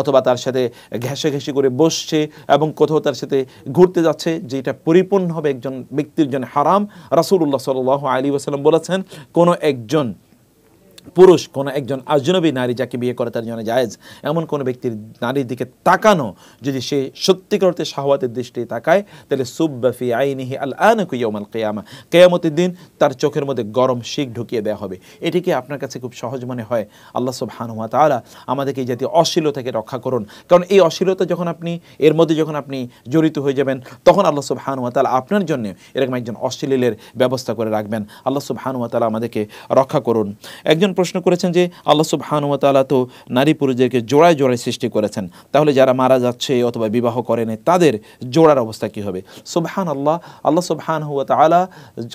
অথবা তার সাথে ঘেঁষে ঘেঁষে করে বসছে এবং কোথাও তার সাথে ঘুরতে যাচ্ছে যেটা পরিপূর্ণ হবে একজন ব্যক্তির জন্য হারাম রাসুল্লাহ সাল আলী ওসালাম বলেছেন কোনো একজন পুরুষ কোনো একজন আজনবী নারী যাকে বিয়ে করে তার জন্য জায়েজ এমন কোনো ব্যক্তির নারীর দিকে তাকানো যদি সে সত্যিকার অর্থে শাহওয়াতের দৃষ্টি তাকায় তাহলে সুব্বাফি আইনিহি আল আনকুয়ামাল কেয়ামা কেয়ামতের দিন তার চোখের মধ্যে গরম শিখ ঢুকিয়ে দেওয়া হবে এটিকে আপনার কাছে খুব সহজ মনে হয় আল্লাহ সুবহানুয়া তালা আমাদেরকে এই জাতীয় অশ্লীলতাকে রক্ষা করুন কারণ এই অশ্লীলতা যখন আপনি এর মধ্যে যখন আপনি জড়িত হয়ে যাবেন তখন আল্লাহ সুবহানুয়া তালা আপনার জন্য এরকম একজন অশ্লীলের ব্যবস্থা করে রাখবেন আল্লাহ সুবহানুয়া তালা আমাদেরকে রক্ষা করুন একজন প্রশ্ন করেছেন যে আল্লাহ সুবহানুমতালা তো নারী পুরুষদেরকে জোড়ায় জোড়ায় সৃষ্টি করেছেন তাহলে যারা মারা যাচ্ছে অথবা বিবাহ করেনি তাদের জোড়ার অবস্থা কী হবে সুবহান আল্লাহ আল্লাহ সুবহান হুয়া তালা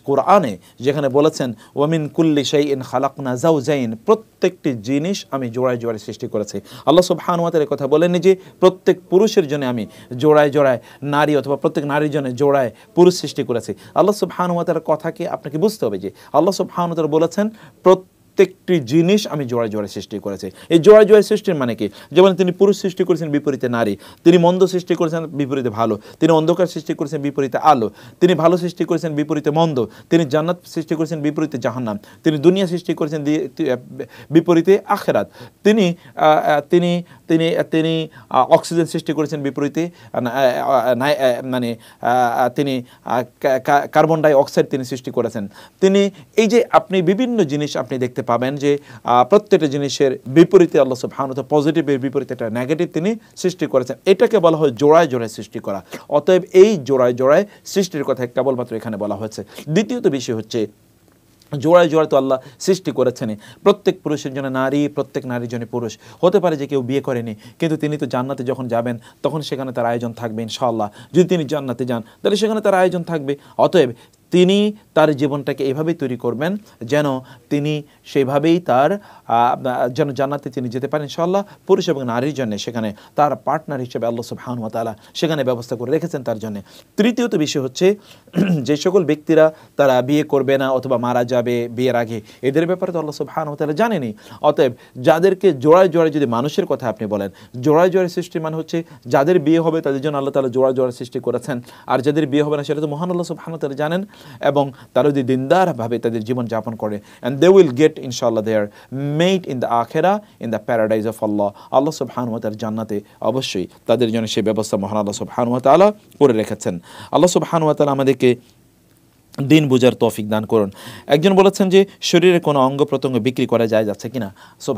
কোরআনে যেখানে বলেছেন ওয়ামিন কুল্লি শাই ইন খালাকনা জাউ জাইন প্রত্যেকটি জিনিস আমি জোড়ায় জোড়ায় সৃষ্টি করেছি আল্লাহ সুবহানুয়াতের কথা বলেননি যে প্রত্যেক পুরুষের জন্য আমি জোড়ায় জোড়ায় নারী অথবা প্রত্যেক নারীর জন্য জোড়ায় পুরুষ সৃষ্টি করেছি আল্লাহ সুবহানুয়াতার কথাকে আপনাকে বুঝতে হবে যে আল্লাহ সুবহানুতার বলেছেন প্রত্যেক প্রত্যেকটি জিনিস আমি জোড়া জোড়া সৃষ্টি করেছি এই জোড়া জোড়া সৃষ্টির মানে কি যেমন তিনি পুরুষ সৃষ্টি করেছেন বিপরীতে নারী তিনি মন্দ সৃষ্টি করেছেন বিপরীতে ভালো তিনি অন্ধকার সৃষ্টি করেছেন বিপরীতে আলো তিনি ভালো সৃষ্টি করেছেন বিপরীতে মন্দ তিনি জান্নাত সৃষ্টি করেছেন বিপরীতে জাহান্নাম তিনি দুনিয়া সৃষ্টি করেছেন বিপরীতে আখেরাত তিনি তিনি তিনি তিনি অক্সিজেন সৃষ্টি করেছেন বিপরীতে মানে তিনি কার্বন ডাইঅক্সাইড তিনি সৃষ্টি করেছেন তিনি এই যে আপনি বিভিন্ন জিনিস আপনি দেখতে পাবেন যে প্রত্যেকটা জিনিসের বিপরীতে আল্লাহ সুবহানত পজিটিভের বিপরীতে একটা নেগেটিভ তিনি সৃষ্টি করেছেন এটাকে বলা হয় জোড়ায় জোড়ায় সৃষ্টি করা অতএব এই জোড়ায় জোড়ায় সৃষ্টির কথা কেবলমাত্র এখানে বলা হয়েছে দ্বিতীয়ত বিষয় হচ্ছে জোড়ায় জোড়ায় তো আল্লাহ সৃষ্টি করেছেন প্রত্যেক পুরুষের জন্য নারী প্রত্যেক নারীর জন্য পুরুষ হতে পারে যে কেউ বিয়ে করেনি কিন্তু তিনি তো জান্নাতে যখন যাবেন তখন সেখানে তার আয়োজন থাকবে ইনশাআল্লাহ যদি তিনি জান্নাতে যান তাহলে সেখানে তার আয়োজন থাকবে অতএব তিনি তার জীবনটাকে এভাবেই তৈরি করবেন যেন তিনি সেভাবেই তার যেন জানাতে তিনি যেতে পারেন ইনশাল্লাহ পুরুষ এবং নারীর জন্য সেখানে তার পার্টনার হিসেবে আল্লাহ সুবহানুয়া তালা সেখানে ব্যবস্থা করে রেখেছেন তার জন্য তৃতীয়ত বিষয় হচ্ছে [CLEARS THROAT] যে সকল ব্যক্তিরা তারা বিয়ে করবে না অথবা মারা যাবে বিয়ের আগে এদের ব্যাপারে তো আল্লাহ সুবহানুয়া তালা জানেনি অতএব যাদেরকে জোড়ায় জোড়ায় যদি মানুষের কথা আপনি বলেন জোড়ায় জোড়ায় সৃষ্টি মানে হচ্ছে যাদের বিয়ে হবে তাদের জন্য আল্লাহ তালা জোড়া জোড়া সৃষ্টি করেছেন আর যাদের বিয়ে হবে না সেটা তো মহান আল্লাহ সুবহানুয়া তালা জানেন এবং তারা যদি দিনদারভাবে তাদের জীবন যাপন করে অ্যান্ড দে উইল গেট ইনশাল্লাহ they are made in the আখেরা in the paradise of Allah Allah হানুয়াতার জান্নাতে অবশ্যই তাদের জন্য সেই ব্যবস্থা মহান আল্লাহ সুবহানুমতালা করে রেখেছেন আল্লাহ সুবহানুমতালা আমাদেরকে দিন বোঝার তৌফিক দান করুন একজন বলেছেন যে শরীরের কোনো অঙ্গ প্রত্যঙ্গ বিক্রি করা যায় যাচ্ছে কিনা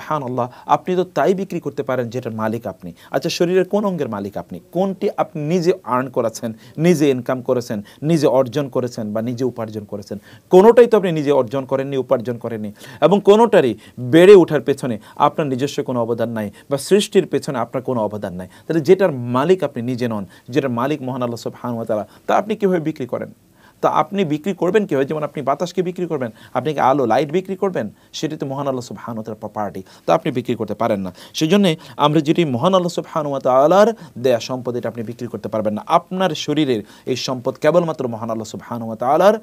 হান আল্লাহ আপনি তো তাই বিক্রি করতে পারেন যেটার মালিক আপনি আচ্ছা শরীরের কোন অঙ্গের মালিক আপনি কোনটি আপনি নিজে আর্ন করেছেন নিজে ইনকাম করেছেন নিজে অর্জন করেছেন বা নিজে উপার্জন করেছেন কোনোটাই তো আপনি নিজে অর্জন করেননি উপার্জন করেননি এবং কোনোটারই বেড়ে ওঠার পেছনে আপনার নিজস্ব কোনো অবদান নাই বা সৃষ্টির পেছনে আপনার কোনো অবদান নাই তাহলে যেটার মালিক আপনি নিজে নন যেটার মালিক মহান আল্লাহ সব তারা তা আপনি কীভাবে বিক্রি করেন তো আপনি বিক্রি করবেন কীভাবে যেমন আপনি বাতাসকে বিক্রি করবেন আপনি কি আলো লাইট বিক্রি করবেন সেটি তো মহান আল্লাহ সুবাহানতার প্রপার্টি তো আপনি বিক্রি করতে পারেন না সেই জন্যে আমরা যেটি মহান আল্লাহ সুবাহানুমাত আলার দেয়া সম্পদ এটা আপনি বিক্রি করতে পারবেন না আপনার শরীরের এই সম্পদ কেবলমাত্র মহান আল্লাহ সুবাহানুমাত আলার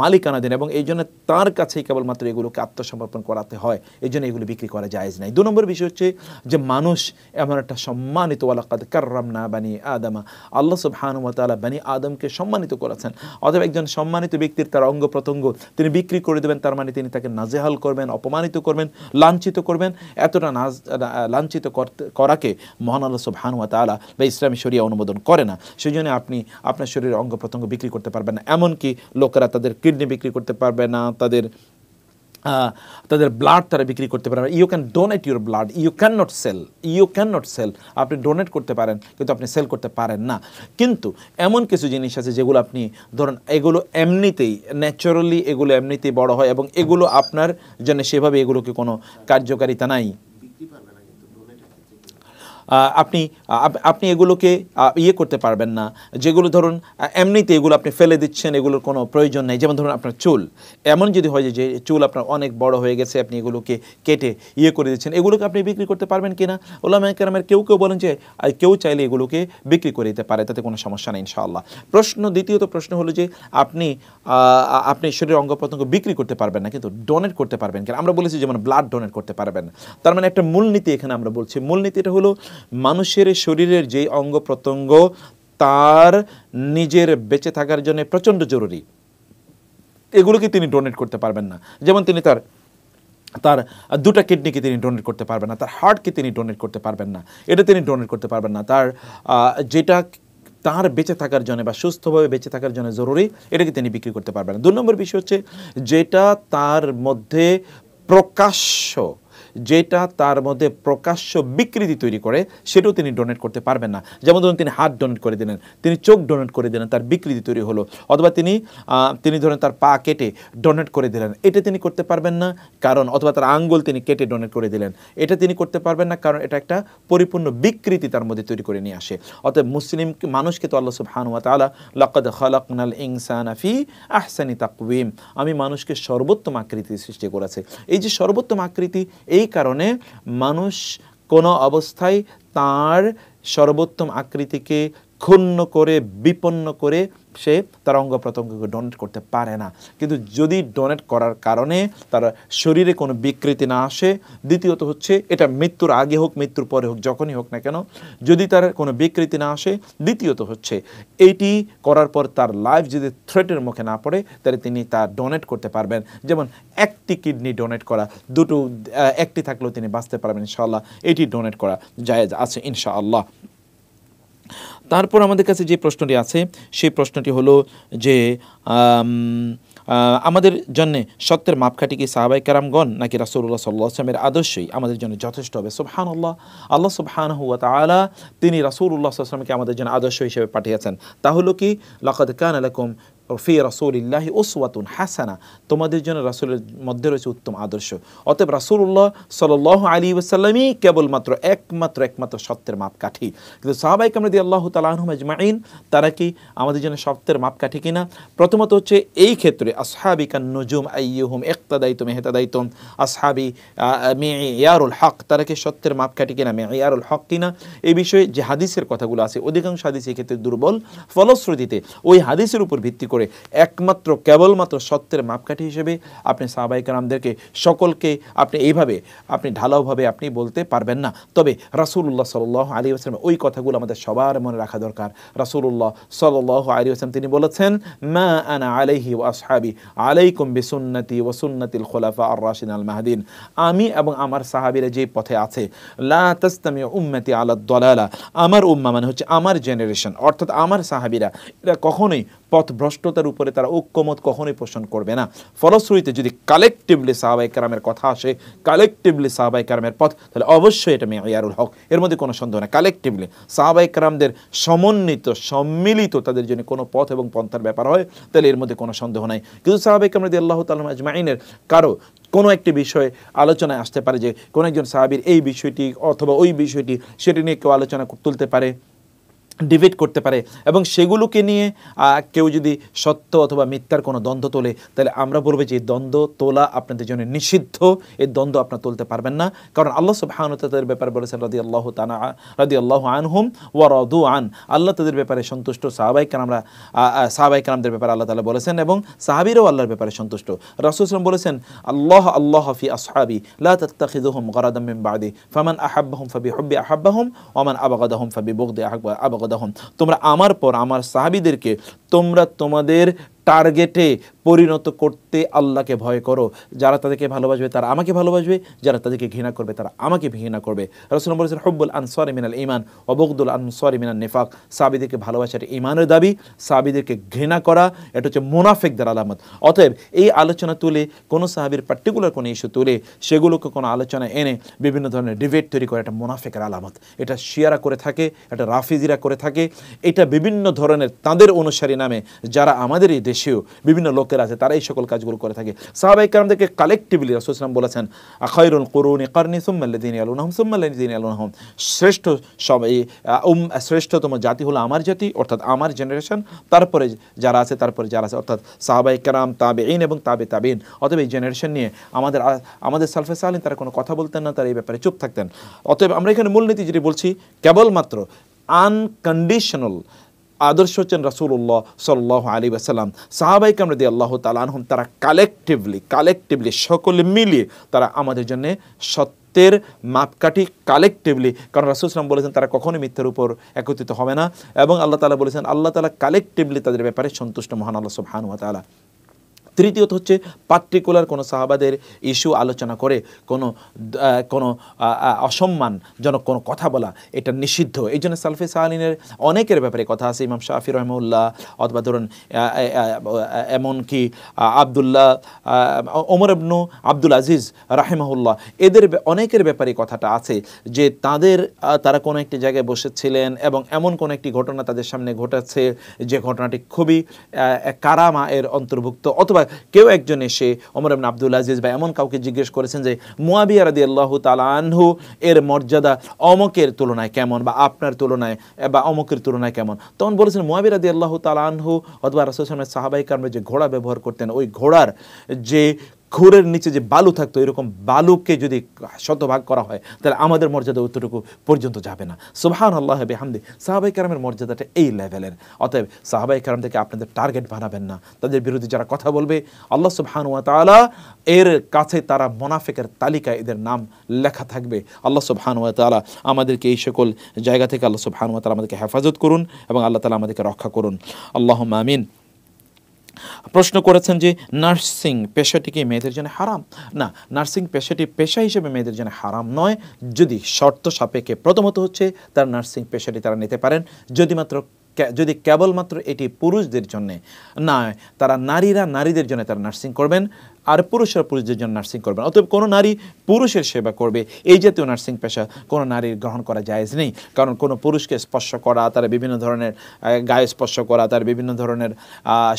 মালিকানাধীন এবং এই জন্য তাঁর কাছেই কেবলমাত্র এগুলোকে আত্মসমর্পণ করাতে হয় এই জন্য এগুলো বিক্রি করা যায় নাই দু নম্বর বিষয় হচ্ছে যে মানুষ এমন একটা সম্মানিত ওয়ালাকাদ কার্রাম না বানি আদামা আল্লাহ আলা বানি আদমকে সম্মানিত করেছেন অথবা একজন সম্মানিত ব্যক্তির তার অঙ্গ প্রত্যঙ্গ তিনি বিক্রি করে দেবেন তার মানে তিনি তাকে নাজেহাল করবেন অপমানিত করবেন লাঞ্ছিত করবেন এতটা নাজ লাঞ্ছিত করাকে মহান আল্লাহ সুবহানুয়া তালা বা ইসলামী শরিয়া অনুমোদন করে না সেই জন্য আপনি আপনার শরীরের অঙ্গ প্রত্যঙ্গ বিক্রি করতে পারবেন না এমনকি লোকেরা তাদের কিডনি বিক্রি করতে পারবে না তাদের তাদের ব্লাড তারা বিক্রি করতে পারে you can donate your blood you can not sell you can not sell আপনি ডোনেট করতে পারেন কিন্তু আপনি সেল করতে পারেন না কিন্তু এমন কিছু জিনিস আছে যেগুলো আপনি ধরুন এগুলো এমনিতেই ন্যাচারালি এগুলো এমনিতেই বড় হয় এবং এগুলো আপনার জন্য সেভাবে এগুলোকে কোনো কার্যকারিতা নাই আপনি আপনি এগুলোকে ইয়ে করতে পারবেন না যেগুলো ধরুন এমনিতে এগুলো আপনি ফেলে দিচ্ছেন এগুলোর কোনো প্রয়োজন নেই যেমন ধরুন আপনার চুল এমন যদি হয় যে চুল আপনার অনেক বড় হয়ে গেছে আপনি এগুলোকে কেটে ইয়ে করে দিচ্ছেন এগুলোকে আপনি বিক্রি করতে পারবেন কিনা ওলামা কেরামের কেউ কেউ বলেন যে কেউ চাইলে এগুলোকে বিক্রি করে দিতে পারে তাতে কোনো সমস্যা নেই ইনশাআল্লাহ প্রশ্ন দ্বিতীয়ত প্রশ্ন হলো যে আপনি আপনি শরীরের অঙ্গ প্রত্যঙ্গ বিক্রি করতে পারবেন না কিন্তু ডোনেট করতে পারবেন কিনা আমরা বলেছি যেমন ব্লাড ডোনেট করতে পারবেন তার মানে একটা মূলনীতি এখানে আমরা বলছি মূলনীতিটা হলো মানুষের শরীরের যেই অঙ্গ প্রত্যঙ্গ তার নিজের বেঁচে থাকার জন্য প্রচণ্ড জরুরি এগুলোকে তিনি ডোনেট করতে পারবেন না যেমন তিনি তার তার দুটা কিডনিকে তিনি ডোনেট করতে পারবেন না তার হার্টকে তিনি ডোনেট করতে পারবেন না এটা তিনি ডোনেট করতে পারবেন না তার যেটা তার বেঁচে থাকার জন্য বা সুস্থভাবে বেঁচে থাকার জন্য জরুরি এটাকে তিনি বিক্রি করতে পারবেন না দু নম্বর বিষয় হচ্ছে যেটা তার মধ্যে প্রকাশ্য যেটা তার মধ্যে প্রকাশ্য বিকৃতি তৈরি করে সেটাও তিনি ডোনেট করতে পারবেন না যেমন ধরুন তিনি হাত ডোনেট করে দিলেন তিনি চোখ ডোনেট করে দিলেন তার বিকৃতি তৈরি হলো অথবা তিনি তিনি ধরেন তার পা কেটে ডোনেট করে দিলেন এটা তিনি করতে পারবেন না কারণ অথবা তার আঙ্গুল তিনি কেটে ডোনেট করে দিলেন এটা তিনি করতে পারবেন না কারণ এটা একটা পরিপূর্ণ বিকৃতি তার মধ্যে তৈরি করে নিয়ে আসে অতএব মুসলিম মানুষকে তো আল্লাহ হানুয়া তালা লকদ নাল ইংসান আফি আহসানি তাকুইম আমি মানুষকে সর্বোত্তম আকৃতি সৃষ্টি করেছে এই যে সর্বোত্তম আকৃতি এই এই কারণে মানুষ কোনো অবস্থায় তার সর্বোত্তম আকৃতিকে ক্ষুণ্ণ করে বিপন্ন করে সে তার অঙ্গ প্রত্যঙ্গকে ডোনেট করতে পারে না কিন্তু যদি ডোনেট করার কারণে তার শরীরে কোনো বিকৃতি না আসে দ্বিতীয়ত হচ্ছে এটা মৃত্যুর আগে হোক মৃত্যুর পরে হোক যখনই হোক না কেন যদি তার কোনো বিকৃতি না আসে দ্বিতীয়ত হচ্ছে এইটি করার পর তার লাইফ যদি থ্রেটের মুখে না পড়ে তাহলে তিনি তা ডোনেট করতে পারবেন যেমন একটি কিডনি ডোনেট করা দুটো একটি থাকলেও তিনি বাঁচতে পারবেন ইনশাআল্লাহ এটি ডোনেট করা জায়েজ আছে ইনশাআল্লাহ তারপর আমাদের কাছে যে প্রশ্নটি আছে সেই প্রশ্নটি হলো যে আমাদের জন্যে সত্যের মাপকাঠি কি সাহাবাই কারামগণ নাকি সাল্লাহ আসলামের আদর্শই আমাদের জন্য যথেষ্ট হবে সুবহান আল্লাহ আল্লাহ সুবহান হুয়া তালা তিনি রাসৌল্লা আসলামকে আমাদের জন্য আদর্শ হিসেবে পাঠিয়েছেন তা কি লকাত কান আলকুম ফি ইল্লাহি ওসওয়াতুন হাসানা তোমাদের জন্য রাসুলের মধ্যে রয়েছে উত্তম আদর্শ অতএব উল্লাহ সাল আলী ওসাল্লামই কেবলমাত্র একমাত্র একমাত্র সত্যের মাপকাঠি কিন্তু সাহাবাই আমরা আল্লাহ তালাহমাজমাইন তারা কি আমাদের জন্য সত্যের মাপকাঠি কিনা প্রথমত হচ্ছে এই ক্ষেত্রে কান নজুম আইহুম একতাদাইতম হেতাদাইতম আসহাবি ইয়ারুল হক তারা কি সত্যের মাপকাঠি কিনা মেয়ারুল হক কিনা এই বিষয়ে যে হাদিসের কথাগুলো আছে অধিকাংশ হাদিস এই ক্ষেত্রে দুর্বল ফলশ্রুতিতে ওই হাদিসের উপর ভিত্তি করে করে একমাত্র কেবলমাত্র সত্যের মাপকাঠি হিসেবে আপনি সাহাবাই কালামদেরকে সকলকে আপনি এইভাবে আপনি ঢালাওভাবে আপনি বলতে পারবেন না তবে রাসুল্লাহ সাল আলী আসলাম ওই কথাগুলো আমাদের সবার মনে রাখা দরকার রাসুল্লাহ সাল আলী আসলাম তিনি বলেছেন মা আনা আলাইহি ওয়াসহাবি আলাই কুম্বি সুন্নতি ও সুন্নতিল খোলাফা আর রাশিন আল মাহাদিন আমি এবং আমার সাহাবিরা যে পথে আছে লা তাস্তামি উম্মতি আলা দলালা আমার উম্মা মানে হচ্ছে আমার জেনারেশন অর্থাৎ আমার সাহাবিরা এরা কখনোই পথভ্রষ্ট স্বাধীনতার উপরে তারা ঐক্যমত কখনোই পোষণ করবে না ফলশ্রুতিতে যদি কালেকটিভলি সাহাবাই কারামের কথা আসে কালেকটিভলি সাহাবাই কারামের পথ তাহলে অবশ্যই এটা মেয়ারুল হক এর মধ্যে কোনো সন্দেহ না কালেকটিভলি সাহাবাই কারামদের সমন্বিত সম্মিলিত তাদের জন্য কোনো পথ এবং পন্থার ব্যাপার হয় তাহলে এর মধ্যে কোনো সন্দেহ নাই কিন্তু সাহাবাই কামরদি আল্লাহ তালাম আজমাইনের কারো কোনো একটি বিষয়ে আলোচনায় আসতে পারে যে কোনো একজন সাহাবির এই বিষয়টি অথবা ওই বিষয়টি সেটি নিয়ে কেউ আলোচনা তুলতে পারে ডিবেট করতে পারে এবং সেগুলোকে নিয়ে কেউ যদি সত্য অথবা মিথ্যার কোনো দ্বন্দ্ব তোলে তাহলে আমরা বলবো যে এই দ্বন্দ্ব তোলা আপনাদের জন্য নিষিদ্ধ এই দ্বন্দ্ব আপনারা তুলতে পারবেন না কারণ আল্লাহ তাদের ব্যাপারে বলেছেন রাদি আল্লাহ তানা রাদি আল্লাহ আনহুম ওয়া রদু আন আল্লাহ তাদের ব্যাপারে সন্তুষ্ট সাহাবাই কানামরা সাহাবাই কালামদের ব্যাপারে আল্লাহ তালা বলেছেন এবং সাহাবিরও আল্লাহর ব্যাপারে সন্তুষ্ট রাসুলাম বলেছেন আল্লাহ আল্লাহ ফি আসহাবি লাখিদুহম গরাদম বাদি ফামান আহাব্বাহম ফাবি হব্বি আহাব্বাহম ওমান আবাগাদাহম ফাবি বগদি আহাব অবদাহম তোমরা আমার পর আমার সাহাবিদেরকে তোমরা তোমাদের টার্গেটে পরিণত করতে আল্লাহকে ভয় করো যারা তাদেরকে ভালোবাসবে তারা আমাকে ভালোবাসবে যারা তাদেরকে ঘৃণা করবে তারা আমাকে ঘৃণা করবে রসুল বলেছেন হব্বুল আনসর মিনাল ইমান অবকদুল আনসর মিনাল নেফাক সাবিদেরকে ভালোবাসার ইমানের দাবি সাবিদেরকে ঘৃণা করা এটা হচ্ছে মুনাফেকদের আলামত অতএব এই আলোচনা তুলে কোনো সাহাবির পার্টিকুলার কোনো ইস্যু তুলে সেগুলোকে কোনো আলোচনা এনে বিভিন্ন ধরনের ডিবেট তৈরি করা এটা মুনাফেকের আলামত এটা শিয়ারা করে থাকে এটা রাফিজিরা করে থাকে এটা বিভিন্ন ধরনের তাদের অনুসারী নামে যারা আমাদের এই দেশেও বিভিন্ন লোকেরা আছে তারা এই সকল কাজগুলো করে থাকে সাহাবাই কারামদেরকে কালেকটিভলি রাসুলাম বলেছেন আখাইরুল করুন কারণে সুম্মাল্লাদিন আলুনহম সুম্মাল্লাদিন আলুনহম শ্রেষ্ঠ সব এই উম শ্রেষ্ঠতম জাতি হলো আমার জাতি অর্থাৎ আমার জেনারেশন তারপরে যারা আছে তারপরে যারা আছে অর্থাৎ সাহাবাই কারাম তাবে ইন এবং তাবে তাবিন অতএব এই জেনারেশন নিয়ে আমাদের আমাদের সালফে সালিন তারা কোনো কথা বলতেন না তারা এই ব্যাপারে চুপ থাকতেন অতএব আমরা এখানে মূলনীতি যেটি বলছি কেবলমাত্র আনকন্ডিশনাল আদর্শ হচ্ছেন রাসুল্লাহ সাল্লাহ আলী আসালাম সাহাবাই কামরা দিয়ে আল্লাহ তালাহম তারা কালেকটিভলি কালেকটিভলি সকলে মিলিয়ে তারা আমাদের জন্য সত্যের মাপকাঠি কালেকটিভলি কারণ রাসুলাম বলেছেন তারা কখনোই মিথ্যার উপর একত্রিত হবে না এবং আল্লাহ তালা বলেছেন আল্লাহ তালা কালেকটিভলি তাদের ব্যাপারে সন্তুষ্ট মহান আল্লাহ সুবহান ওয়া তালা তৃতীয়ত হচ্ছে পার্টিকুলার কোনো সাহাবাদের ইস্যু আলোচনা করে কোনো কোনো অসম্মানজনক কোনো কথা বলা এটা নিষিদ্ধ এই জন্য সালফি সাহালিনের অনেকের ব্যাপারে কথা আছে ইমাম শাহি রহমউল্লাহ অথবা ধরুন এমনকি আবদুল্লাহ ওমর আবনু আব্দুল আজিজ রাহেমাহুল্লাহ এদের অনেকের ব্যাপারে কথাটা আছে যে তাদের তারা কোনো একটি জায়গায় বসেছিলেন এবং এমন কোনো একটি ঘটনা তাদের সামনে ঘটাচ্ছে যে ঘটনাটি খুবই কারামা এর অন্তর্ভুক্ত অথবা অথবা কেউ একজন এসে অমর আবন আব্দুল আজিজ বা এমন কাউকে জিজ্ঞেস করেছেন যে মুয়াবিয়া রাদি আল্লাহ তালানহু এর মর্যাদা অমকের তুলনায় কেমন বা আপনার তুলনায় বা অমকের তুলনায় কেমন তখন বলেছেন মুয়াবিয়া আদি আল্লাহ তালানহু অথবা রাসুল সাহাবাই কারণে যে ঘোড়া ব্যবহার করতেন ওই ঘোড়ার যে ঘোরের নিচে যে বালু থাকতো এরকম বালুকে যদি শতভাগ করা হয় তাহলে আমাদের মর্যাদা অতটুকু পর্যন্ত যাবে না সোহান আল্লাহ বেহামদি সাহাবাই কারামের মর্যাদাটা এই লেভেলের অতএব সাহাবাই কারাম থেকে আপনাদের টার্গেট বানাবেন না তাদের বিরুদ্ধে যারা কথা বলবে আল্লাহ সুবহান ওয়া তালা এর কাছে তারা মোনাফেকের তালিকা এদের নাম লেখা থাকবে আল্লাহ সুবহান ওয়া তালা আমাদেরকে এই সকল জায়গা থেকে আল্লাহ সুবহান ওয়া তালা আমাদেরকে হেফাজত করুন এবং আল্লাহ তালা আমাদেরকে রক্ষা করুন আল্লাহ মামিন প্রশ্ন করেছেন যে নার্সিং পেশাটি কি মেয়েদের জন্য হারাম না নার্সিং পেশাটি পেশা হিসেবে মেয়েদের জন্য হারাম নয় যদি শর্ত সাপেক্ষে প্রথমত হচ্ছে তার নার্সিং পেশাটি তারা নিতে পারেন যদি মাত্র যদি কেবলমাত্র এটি পুরুষদের জন্যে না তারা নারীরা নারীদের জন্য তারা নার্সিং করবেন আর পুরুষরা পুরুষদের জন্য নার্সিং করবেন অতএব কোনো নারী পুরুষের সেবা করবে এই জাতীয় নার্সিং পেশা কোনো নারীর গ্রহণ করা জায়েজ নেই কারণ কোনো পুরুষকে স্পর্শ করা তার বিভিন্ন ধরনের গায়ে স্পর্শ করা তার বিভিন্ন ধরনের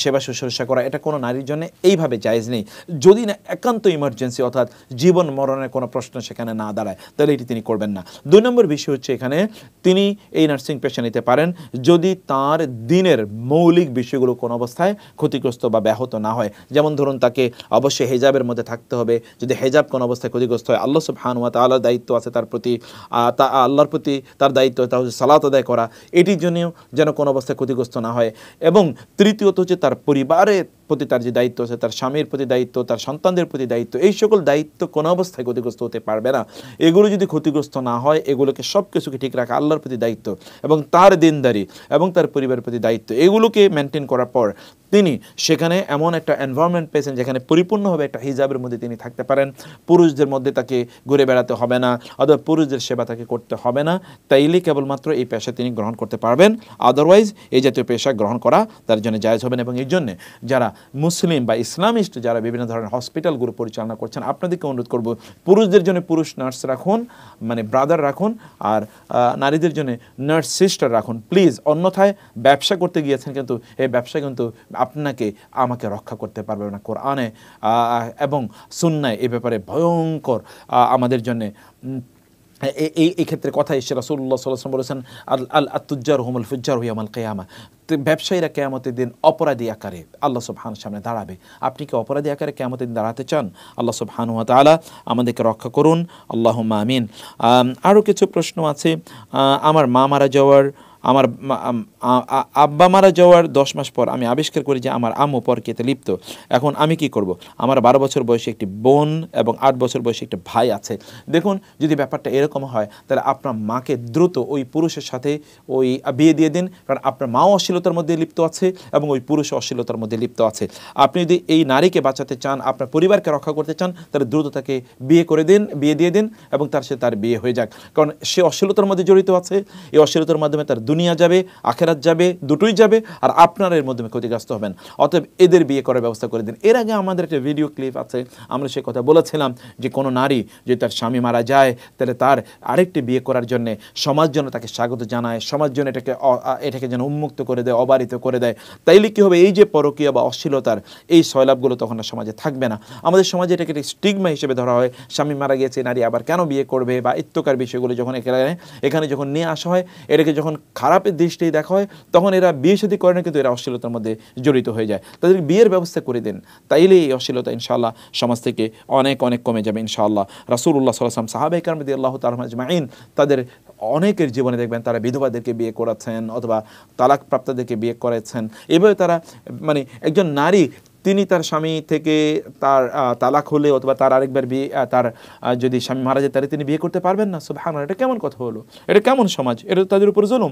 সেবা শুশ্রূষা করা এটা কোনো নারীর জন্য এইভাবে জায়েজ নেই যদি না একান্ত ইমার্জেন্সি অর্থাৎ জীবন মরণের কোনো প্রশ্ন সেখানে না দাঁড়ায় তাহলে এটি তিনি করবেন না দুই নম্বর বিষয় হচ্ছে এখানে তিনি এই নার্সিং পেশা নিতে পারেন যদি তার দিনের মৌলিক বিষয়গুলো কোনো অবস্থায় ক্ষতিগ্রস্ত বা ব্যাহত না হয় যেমন ধরুন তাকে অবশ্যই অবশ্যই হেজাবের মধ্যে থাকতে হবে যদি হেজাব কোনো অবস্থায় ক্ষতিগ্রস্ত হয় আল্লাহ সুবহান ওয়া আল্লাহর দায়িত্ব আছে তার প্রতি তা আল্লাহর প্রতি তার দায়িত্ব তা হচ্ছে সালাত আদায় করা এটির জন্যেও যেন কোনো অবস্থায় ক্ষতিগ্রস্ত না হয় এবং তৃতীয়ত হচ্ছে তার পরিবারে প্রতি তার যে দায়িত্ব আছে তার স্বামীর প্রতি দায়িত্ব তার সন্তানদের প্রতি দায়িত্ব এই সকল দায়িত্ব কোনো অবস্থায় ক্ষতিগ্রস্ত হতে পারবে না এগুলো যদি ক্ষতিগ্রস্ত না হয় এগুলোকে সব কিছুকে ঠিক রাখা আল্লাহর প্রতি দায়িত্ব এবং তার দিনদারি এবং তার পরিবারের প্রতি দায়িত্ব এগুলোকে মেনটেন করার পর তিনি সেখানে এমন একটা এনভায়রনমেন্ট পেয়েছেন যেখানে পরিপূর্ণভাবে একটা হিজাবের মধ্যে তিনি থাকতে পারেন পুরুষদের মধ্যে তাকে ঘুরে বেড়াতে হবে না অথবা পুরুষদের সেবা তাকে করতে হবে না তাইলে কেবলমাত্র এই পেশা তিনি গ্রহণ করতে পারবেন আদারওয়াইজ এই জাতীয় পেশা গ্রহণ করা তার জন্য জায়জ হবেন এবং এই জন্যে যারা মুসলিম বা ইসলামিস্ট যারা বিভিন্ন ধরনের হসপিটালগুলো পরিচালনা করছেন আপনাদেরকে অনুরোধ করব পুরুষদের জন্য পুরুষ নার্স রাখুন মানে ব্রাদার রাখুন আর নারীদের জন্য নার্স সিস্টার রাখুন প্লিজ অন্যথায় ব্যবসা করতে গিয়েছেন কিন্তু এই ব্যবসা কিন্তু আপনাকে আমাকে রক্ষা করতে পারবে না কোরআনে এবং সুন্নায় এ ব্যাপারে ভয়ঙ্কর আমাদের জন্যে হ্যাঁ, এই এই ক্ষেত্রে কথা এসে রাসুল্লাহ সাল্লাম বলেছেন আল আল আত্তুজ্জার হুমুল ফুজ্জার হুয়ামাল কেয়ামা ব্যবসায়ীরা কেয়ামতের দিন অপরাধী আকারে আল্লাহ সুবহান সামনে দাঁড়াবে আপনি কি অপরাধী আকারে কেয়ামতের দিন দাঁড়াতে চান আল্লাহ সুবহান হাত আলা আমাদেরকে রক্ষা করুন আল্লাহ মামিন আরও কিছু প্রশ্ন আছে আমার মা মারা যাওয়ার আমার আব্বা মারা যাওয়ার দশ মাস পর আমি আবিষ্কার করি যে আমার আম্মু পরকেতে লিপ্ত এখন আমি কি করব। আমার বারো বছর বয়সে একটি বোন এবং আট বছর বয়সে একটি ভাই আছে দেখুন যদি ব্যাপারটা এরকম হয় তাহলে আপনার মাকে দ্রুত ওই পুরুষের সাথে ওই বিয়ে দিয়ে দিন কারণ আপনার মাও অশ্লীলতার মধ্যে লিপ্ত আছে এবং ওই পুরুষ অশ্লীলতার মধ্যে লিপ্ত আছে আপনি যদি এই নারীকে বাঁচাতে চান আপনার পরিবারকে রক্ষা করতে চান তাহলে দ্রুত তাকে বিয়ে করে দিন বিয়ে দিয়ে দিন এবং তার সে তার বিয়ে হয়ে যাক কারণ সে অশ্লীলতার মধ্যে জড়িত আছে এই অশ্লীলতার মাধ্যমে তার দুনিয়া যাবে আখেরাত যাবে দুটোই যাবে আর আপনার এর মধ্যে ক্ষতিগ্রস্ত হবেন অতএব এদের বিয়ে করার ব্যবস্থা করে দিন এর আগে আমাদের একটা ভিডিও ক্লিপ আছে আমরা সে কথা বলেছিলাম যে কোনো নারী যদি তার স্বামী মারা যায় তাহলে তার আরেকটি বিয়ে করার জন্য সমাজ যেন তাকে স্বাগত জানায় সমাজ যেন এটাকে এটাকে যেন উন্মুক্ত করে দেয় অবারিত করে দেয় তাইলে কী হবে এই যে পরকীয় বা অশ্লীলতার এই সয়লাভগুলো তখন আর সমাজে থাকবে না আমাদের সমাজে এটাকে একটা স্টিগমা হিসেবে ধরা হয় স্বামী মারা গিয়েছে নারী আবার কেন বিয়ে করবে বা ইত্যকার বিষয়গুলো যখন এখানে এখানে যখন নিয়ে আসা হয় এটাকে যখন খারাপের দৃষ্টি দেখা হয় তখন এরা বিয়ে সাদী করে না কিন্তু এরা অশ্লীলতার মধ্যে জড়িত হয়ে যায় তাদের বিয়ের ব্যবস্থা করে দেন তাইলে এই অশ্লীলতা ইনশাআল্লাহ সমাজ থেকে অনেক অনেক কমে যাবে ইনশাআল্লাহ রাসুল্লাহ সাল্লাম সাহাবে কারমদি আল্লাহ তালমাজমাইন তাদের অনেকের জীবনে দেখবেন তারা বিধবাদেরকে বিয়ে করাচ্ছেন অথবা তালাকপ্রাপ্তাদেরকে বিয়ে করাচ্ছেন এভাবে তারা মানে একজন নারী তিনি তার স্বামী থেকে তার তালাক হলে অথবা তার আরেকবার বিয়ে তার যদি স্বামী মারা যায় তাহলে তিনি বিয়ে করতে পারবেন না সব হ্যাঁ এটা কেমন কথা হলো এটা কেমন সমাজ এটা তাদের উপর জলুম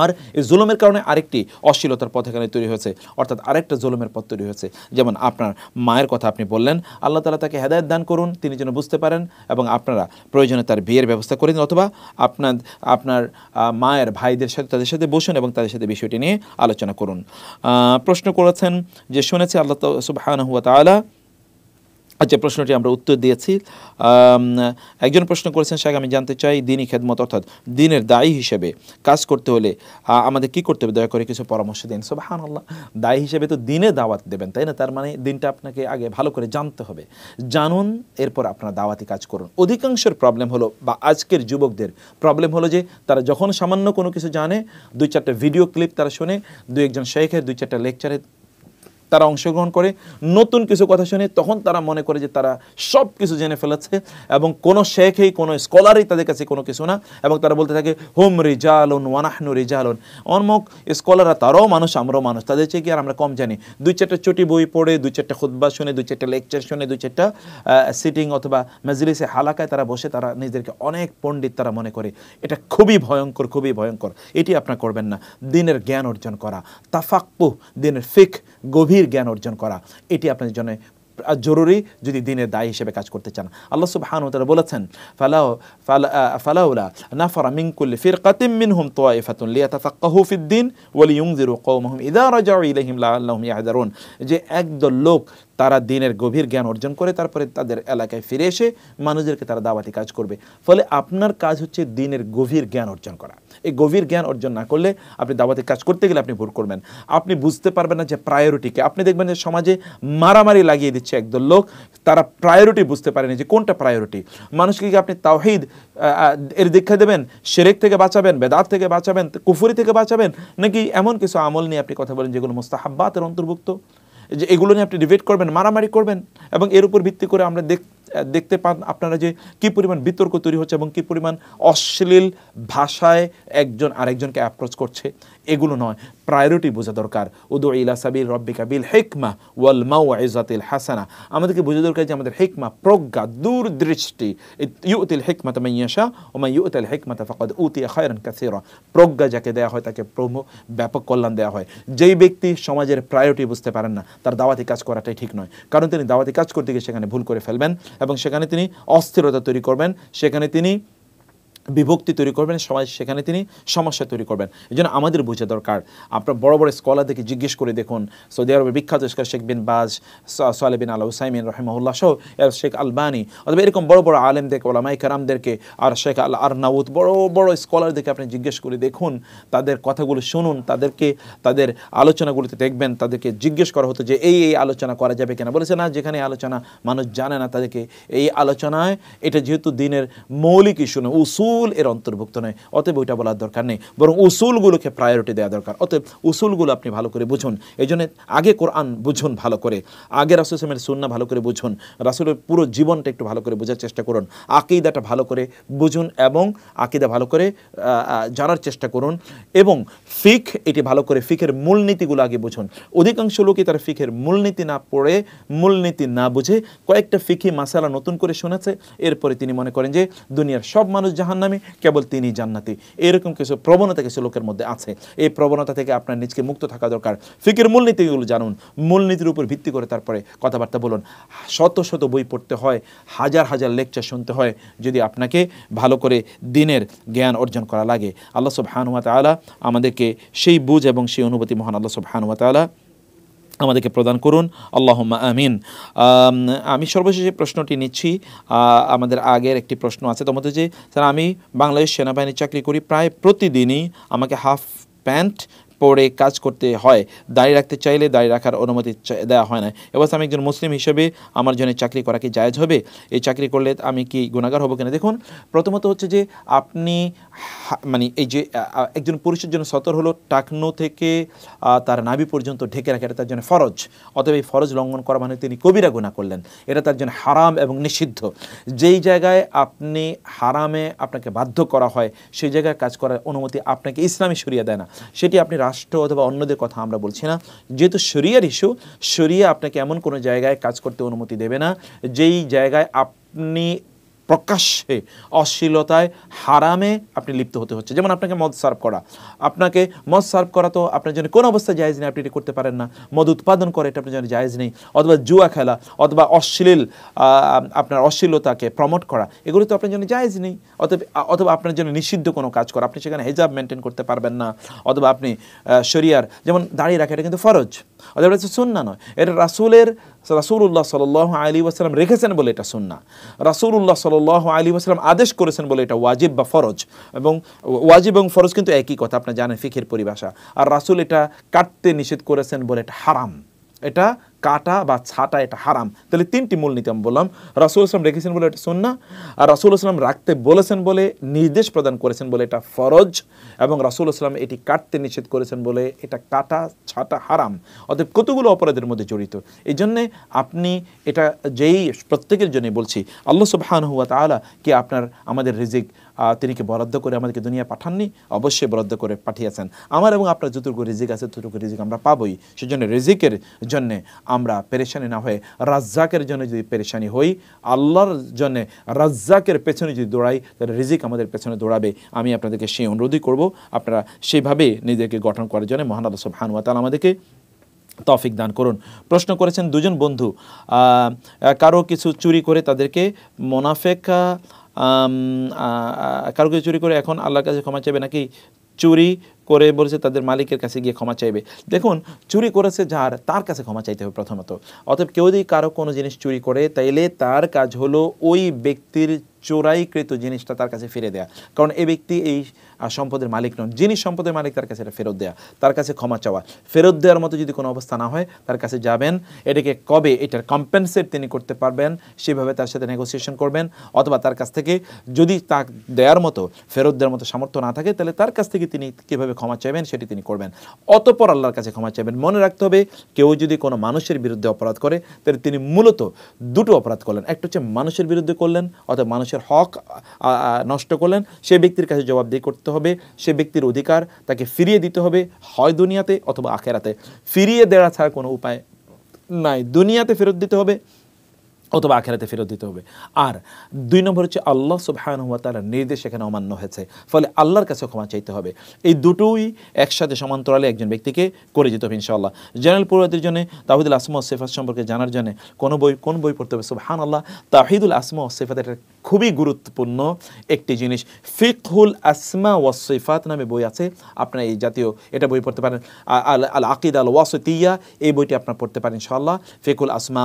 আর এই জুলুমের কারণে আরেকটি অশ্লীলতার পথ এখানে তৈরি হয়েছে অর্থাৎ আরেকটা জুলুমের পথ তৈরি হয়েছে যেমন আপনার মায়ের কথা আপনি বললেন আল্লাহ তালা তাকে হেদায়ত দান করুন তিনি যেন বুঝতে পারেন এবং আপনারা প্রয়োজনে তার বিয়ের ব্যবস্থা করে দিন অথবা আপনার আপনার মায়ের ভাইদের সাথে তাদের সাথে বসুন এবং তাদের সাথে বিষয়টি নিয়ে আলোচনা করুন প্রশ্ন করেছেন যে শুনেছি আল্লাহ সুবাহান হুয়া তালা আচ্ছা প্রশ্নটি আমরা উত্তর দিয়েছি একজন প্রশ্ন করেছেন সেখানে আমি জানতে চাই দিনই খেদমত অর্থাৎ দিনের দায়ী হিসেবে কাজ করতে হলে আমাদের কি করতে হবে দয়া করে কিছু পরামর্শ দিন সব হান আল্লাহ দায়ী হিসেবে তো দিনে দাওয়াত দেবেন তাই না তার মানে দিনটা আপনাকে আগে ভালো করে জানতে হবে জানুন এরপর আপনার দাওয়াতি কাজ করুন অধিকাংশের প্রবলেম হলো বা আজকের যুবকদের প্রবলেম হলো যে তারা যখন সামান্য কোনো কিছু জানে দুই চারটা ভিডিও ক্লিপ তারা শোনে দুই একজন শেখের দুই চারটা লেকচারে তারা অংশগ্রহণ করে নতুন কিছু কথা শুনে তখন তারা মনে করে যে তারা সব কিছু জেনে ফেলেছে এবং কোনো শেখেই কোনো স্কলারই তাদের কাছে কোনো কিছু না এবং তারা বলতে থাকে হোম রিজালন ওয়ানাহনু রিজালন অনমক স্কলাররা তারাও মানুষ আমরাও মানুষ তাদের চেয়ে কি আর আমরা কম জানি দুই চারটা চটি বই পড়ে দুই চারটা খুদ্া শুনে দুই চারটা লেকচার শুনে দুই চারটা সিটিং অথবা মেজলিসে হালাকায় তারা বসে তারা নিজেদেরকে অনেক পণ্ডিত তারা মনে করে এটা খুবই ভয়ঙ্কর খুবই ভয়ঙ্কর এটি আপনার করবেন না দিনের জ্ঞান অর্জন করা তাফাক্কু দিনের ফিক গভীর জ্ঞান অর্জন করা এটি আপনাদের জন্য জরুরি যদি দিনের দায় হিসেবে কাজ করতে চান আল্লাহ সুবহান তারা বলেছেন ফালাও ফালাউলা নাফারা মিনকুল ফিরকাতিম মিনহুম তোয়াইফাতুন লিয়াতাফাক্কাহু ফিদ্দিন জিরু ইউনজিরু কওমহুম ইদা রাজাউ ইলাইহিম লাআল্লাহুম ইয়াহদারুন যে একদল লোক তারা দিনের গভীর জ্ঞান অর্জন করে তারপরে তাদের এলাকায় ফিরে এসে মানুষদেরকে তারা দাওয়াতি কাজ করবে ফলে আপনার কাজ হচ্ছে দিনের গভীর জ্ঞান অর্জন করা এই গভীর জ্ঞান অর্জন না করলে আপনি দাওয়াতে কাজ করতে গেলে আপনি ভুল করবেন আপনি বুঝতে পারবেন না যে প্রায়োরিটিকে আপনি দেখবেন যে সমাজে মারামারি লাগিয়ে দিচ্ছে একদল লোক তারা প্রায়োরিটি বুঝতে পারেনি যে কোনটা প্রায়োরিটি মানুষকে কি আপনি তাওহিদ এর দীক্ষা দেবেন শেরেক থেকে বাঁচাবেন বেদাত থেকে বাঁচাবেন কুফুরি থেকে বাঁচাবেন নাকি এমন কিছু আমল নিয়ে আপনি কথা বলেন যেগুলো মোস্তাহাব্বাতের অন্তর্ভুক্ত যে এগুলো নিয়ে আপনি ডিবেট করবেন মারামারি করবেন এবং এর উপর ভিত্তি করে আমরা দেখ দেখতে পান আপনারা যে কি পরিমাণ বিতর্ক তৈরি হচ্ছে এবং কি পরিমাণ অশ্লীল ভাষায় একজন আরেকজনকে অ্যাপ্রোচ করছে এগুলো নয় প্রায়োরিটি বোঝা দরকার উদু ইলা সাবিল রব্বিকা বিল হেকমা ওয়াল মাউ ইজাতিল হাসানা আমাদেরকে বোঝা দরকার যে আমাদের হেকমা প্রজ্ঞা দূরদৃষ্টি ইউতিল হেকমা তামা ইয়াশা ওমা ইউতাল হেকমা তাফাকাদ উতি খায়রান কাসিরা প্রজ্ঞা যাকে দেয়া হয় তাকে প্রমুখ ব্যাপক কল্যাণ দেয়া হয় যেই ব্যক্তি সমাজের প্রায়োরিটি বুঝতে পারেন না তার দাওয়াতি কাজ করাটাই ঠিক নয় কারণ তিনি দাওয়াতি কাজ করতে গিয়ে সেখানে ভুল করে ফেলবেন এবং সেখানে তিনি অস্থিরতা তৈরি করবেন সেখানে তিনি বিভক্তি তৈরি করবেন সমাজ সেখানে তিনি সমস্যা তৈরি করবেন এই জন্য আমাদের বোঝা দরকার আপনার বড় বড় স্কলার দেখে জিজ্ঞেস করে দেখুন সৌদি আরবের বিখ্যাত শেখ বিন বাজ সোয়ালে বিন আল হুসাইমিন রহমউল্লাহ সহ শেখ আলবানি অথবা এরকম বড় বড় আলেম দেখে ওলামাই কারামদেরকে আর শেখ আল আর নাউদ বড় বড় দেখে আপনি জিজ্ঞেস করে দেখুন তাদের কথাগুলো শুনুন তাদেরকে তাদের আলোচনাগুলিতে দেখবেন তাদেরকে জিজ্ঞেস করা হতো যে এই এই আলোচনা করা যাবে কিনা বলেছে না যেখানে আলোচনা মানুষ জানে না তাদেরকে এই আলোচনায় এটা যেহেতু দিনের মৌলিক ইস্যু না উসুল উসুল এর অন্তর্ভুক্ত নয় অতএব ওইটা বলার দরকার নেই বরং উসুলগুলোকে প্রায়োরিটি দেওয়া দরকার অতএব উসুলগুলো আপনি ভালো করে বুঝুন এই আগে কোরআন বুঝুন ভালো করে আগে রাসুলসলামের সুন্না ভালো করে বুঝুন রাসুলের পুরো জীবনটা একটু ভালো করে বোঝার চেষ্টা করুন আকিদাটা ভালো করে বুঝুন এবং আকিদা ভালো করে জানার চেষ্টা করুন এবং ফিখ এটি ভালো করে ফিখের মূলনীতিগুলো আগে বুঝুন অধিকাংশ লোকই তারা ফিখের মূলনীতি না পড়ে মূলনীতি না বুঝে কয়েকটা ফিখি মাসালা নতুন করে শুনেছে এরপরে তিনি মনে করেন যে দুনিয়ার সব মানুষ জাহান্ন জাহান্নামে কেবল তিনি জান্নাতি এরকম কিছু প্রবণতা কিছু লোকের মধ্যে আছে এই প্রবণতা থেকে আপনার নিজকে মুক্ত থাকা দরকার ফিকের মূলনীতিগুলো জানুন মূলনীতির উপর ভিত্তি করে তারপরে কথাবার্তা বলুন শত শত বই পড়তে হয় হাজার হাজার লেকচার শুনতে হয় যদি আপনাকে ভালো করে দিনের জ্ঞান অর্জন করা লাগে আল্লাহ সব হানুমাত আলা আমাদেরকে সেই বুঝ এবং সেই অনুভূতি মহান আল্লাহ সব হানুমাত আলা আমাদেরকে প্রদান করুন আল্লাহ আমিন আমি সর্বশেষে প্রশ্নটি নিচ্ছি আমাদের আগের একটি প্রশ্ন আছে তোর যে স্যার আমি বাংলাদেশ সেনাবাহিনীর চাকরি করি প্রায় প্রতিদিনই আমাকে হাফ প্যান্ট পরে কাজ করতে হয় দাঁড়িয়ে রাখতে চাইলে দাঁড়িয়ে রাখার অনুমতি দেওয়া হয় না এবার আমি একজন মুসলিম হিসেবে আমার জন্য চাকরি করা কি জায়জ হবে এই চাকরি করলে আমি কি গুণাগার হবো কিনা দেখুন প্রথমত হচ্ছে যে আপনি মানে এই যে একজন পুরুষের জন্য সতর হলো টাকনো থেকে তার নাভি পর্যন্ত ঢেকে রাখা এটা তার জন্য ফরজ অতএব এই ফরজ লঙ্ঘন করা মানে তিনি কবিরা গুণা করলেন এটা তার জন্য হারাম এবং নিষিদ্ধ যেই জায়গায় আপনি হারামে আপনাকে বাধ্য করা হয় সেই জায়গায় কাজ করার অনুমতি আপনাকে ইসলামী সরিয়ে দেয় না সেটি আপনি রাষ্ট্র অথবা অন্যদের কথা আমরা বলছি না যেহেতু শরিয়ার ইস্যু শরিয়া আপনাকে এমন কোনো জায়গায় কাজ করতে অনুমতি দেবে না যেই জায়গায় আপনি প্রকাশ্যে অশ্লীলতায় হারামে আপনি লিপ্ত হতে হচ্ছে যেমন আপনাকে মদ সার্ভ করা আপনাকে মদ সার্ভ করা তো আপনার জন্য কোনো অবস্থায় জায়জ নেই আপনি এটা করতে পারেন না মদ উৎপাদন করে এটা আপনার জন্য জায়জ নেই অথবা জুয়া খেলা অথবা অশ্লীল আপনার অশ্লীলতাকে প্রমোট করা এগুলো তো আপনার জন্য জায়জ নেই অথবা অথবা আপনার জন্য নিষিদ্ধ কোনো কাজ করা আপনি সেখানে হেজাব মেনটেন করতে পারবেন না অথবা আপনি শরিয়ার যেমন দাঁড়িয়ে রাখা এটা কিন্তু ফরজ অথবা এটা না নয় এটা রাসুলের রাসুল্লাহ সাল আলী ওয়াসালাম রেখেছেন বলে এটা সুন্না রাসুল্লাহ সাল আলী ওয়াসালাম আদেশ করেছেন বলে এটা ওয়াজিব বা ফরজ এবং ওয়াজিব এবং ফরজ কিন্তু একই কথা আপনার জানেন ফিখের পরিভাষা আর রাসুল এটা কাটতে নিষেধ করেছেন বলে এটা হারাম এটা কাটা বা ছাটা এটা হারাম তাহলে তিনটি মূলনীতি আমি বললাম রাসুল ইসলাম রেখেছেন বলে এটা শুননা আর রাসুল ইসলাম রাখতে বলেছেন বলে নির্দেশ প্রদান করেছেন বলে এটা ফরজ এবং রাসুল ইসলাম এটি কাটতে নিষেধ করেছেন বলে এটা কাটা ছাটা হারাম অতএব কতগুলো অপরাধের মধ্যে জড়িত এই জন্যে আপনি এটা যেই প্রত্যেকের জন্যে বলছি আল্লাহ সব হান হুয়া তাহলে কি আপনার আমাদের রিজিক তিনি কি বরাদ্দ করে আমাদেরকে দুনিয়া পাঠাননি অবশ্যই বরাদ্দ করে পাঠিয়েছেন আমার এবং আপনার যতটুকু রিজিক আছে ততটুকু রিজিক আমরা পাবই সেজন্য রিজিকের জন্যে আমরা পেরেশানি না হয়ে রাজ্জাকের জন্য যদি পেরেশানি হই আল্লাহর জন্যে রাজ্জাকের পেছনে যদি দৌড়াই তাহলে রিজিক আমাদের পেছনে দৌড়াবে আমি আপনাদেরকে সেই অনুরোধই করব আপনারা সেইভাবে নিজেকে গঠন করার জন্য মহান আল্লাহ সুবহানাহু ওয়া তাআলা আমাদেরকে তফিক দান করুন প্রশ্ন করেছেন দুজন বন্ধু কারো কিছু চুরি করে তাদেরকে মোনাফেকা কারো কিছু চুরি করে এখন আল্লাহর কাছে ক্ষমা চাইবে নাকি চুরি করে বলেছে তাদের মালিকের কাছে গিয়ে ক্ষমা চাইবে দেখুন চুরি করেছে যার তার কাছে ক্ষমা চাইতে হবে প্রথমত অতএব কেউ যদি কারো কোনো জিনিস চুরি করে তাইলে তার কাজ হলো ওই ব্যক্তির চোরাইকৃত জিনিসটা তার কাছে ফিরে দেয়া কারণ এই ব্যক্তি এই আর সম্পদের মালিক নন যিনি সম্পদের মালিক তার কাছে এটা ফেরত দেওয়া তার কাছে ক্ষমা চাওয়া ফেরত দেওয়ার মতো যদি কোনো অবস্থা না হয় তার কাছে যাবেন এটাকে কবে এটার কম্পেনসেট তিনি করতে পারবেন সেভাবে তার সাথে নেগোসিয়েশন করবেন অথবা তার কাছ থেকে যদি তা দেওয়ার মতো ফেরত দেওয়ার মতো সামর্থ্য না থাকে তাহলে তার কাছ থেকে তিনি কীভাবে ক্ষমা চাইবেন সেটি তিনি করবেন অতপর আল্লাহর কাছে ক্ষমা চাইবেন মনে রাখতে হবে কেউ যদি কোনো মানুষের বিরুদ্ধে অপরাধ করে তাহলে তিনি মূলত দুটো অপরাধ করলেন একটা হচ্ছে মানুষের বিরুদ্ধে করলেন অথবা মানুষের হক নষ্ট করলেন সে ব্যক্তির কাছে জবাবদিহি করতে করতে হবে সে ব্যক্তির অধিকার তাকে ফিরিয়ে দিতে হবে হয় দুনিয়াতে অথবা আখেরাতে ফিরিয়ে দেওয়া ছাড়া কোনো উপায় নাই দুনিয়াতে ফেরত দিতে হবে অথবা আখেরাতে ফেরত দিতে হবে আর দুই নম্বর হচ্ছে আল্লাহ সুবহান হুয়া তালার নির্দেশ এখানে অমান্য হয়েছে ফলে আল্লাহর কাছে ক্ষমা চাইতে হবে এই দুটোই একসাথে সমান্তরালে একজন ব্যক্তিকে করে যেতে হবে ইনশাআল্লাহ জেনারেল পড়ুয়াদের জন্য তাহিদুল আসমা সেফাত সম্পর্কে জানার জন্য কোন বই কোন বই পড়তে হবে সুবহান আল্লাহ তাহিদুল আসমা সেফাত একটা খুবই গুরুত্বপূর্ণ একটি জিনিস ফিকহুল আসমা ওয়াসিফাত নামে বই আছে আপনার এই জাতীয় এটা বই পড়তে পারেন আল আল আকিদ আল ওয়াসতিয়া এই বইটি আপনার পড়তে পারেন ইনশাআল্লাহ ফিকুল আসমা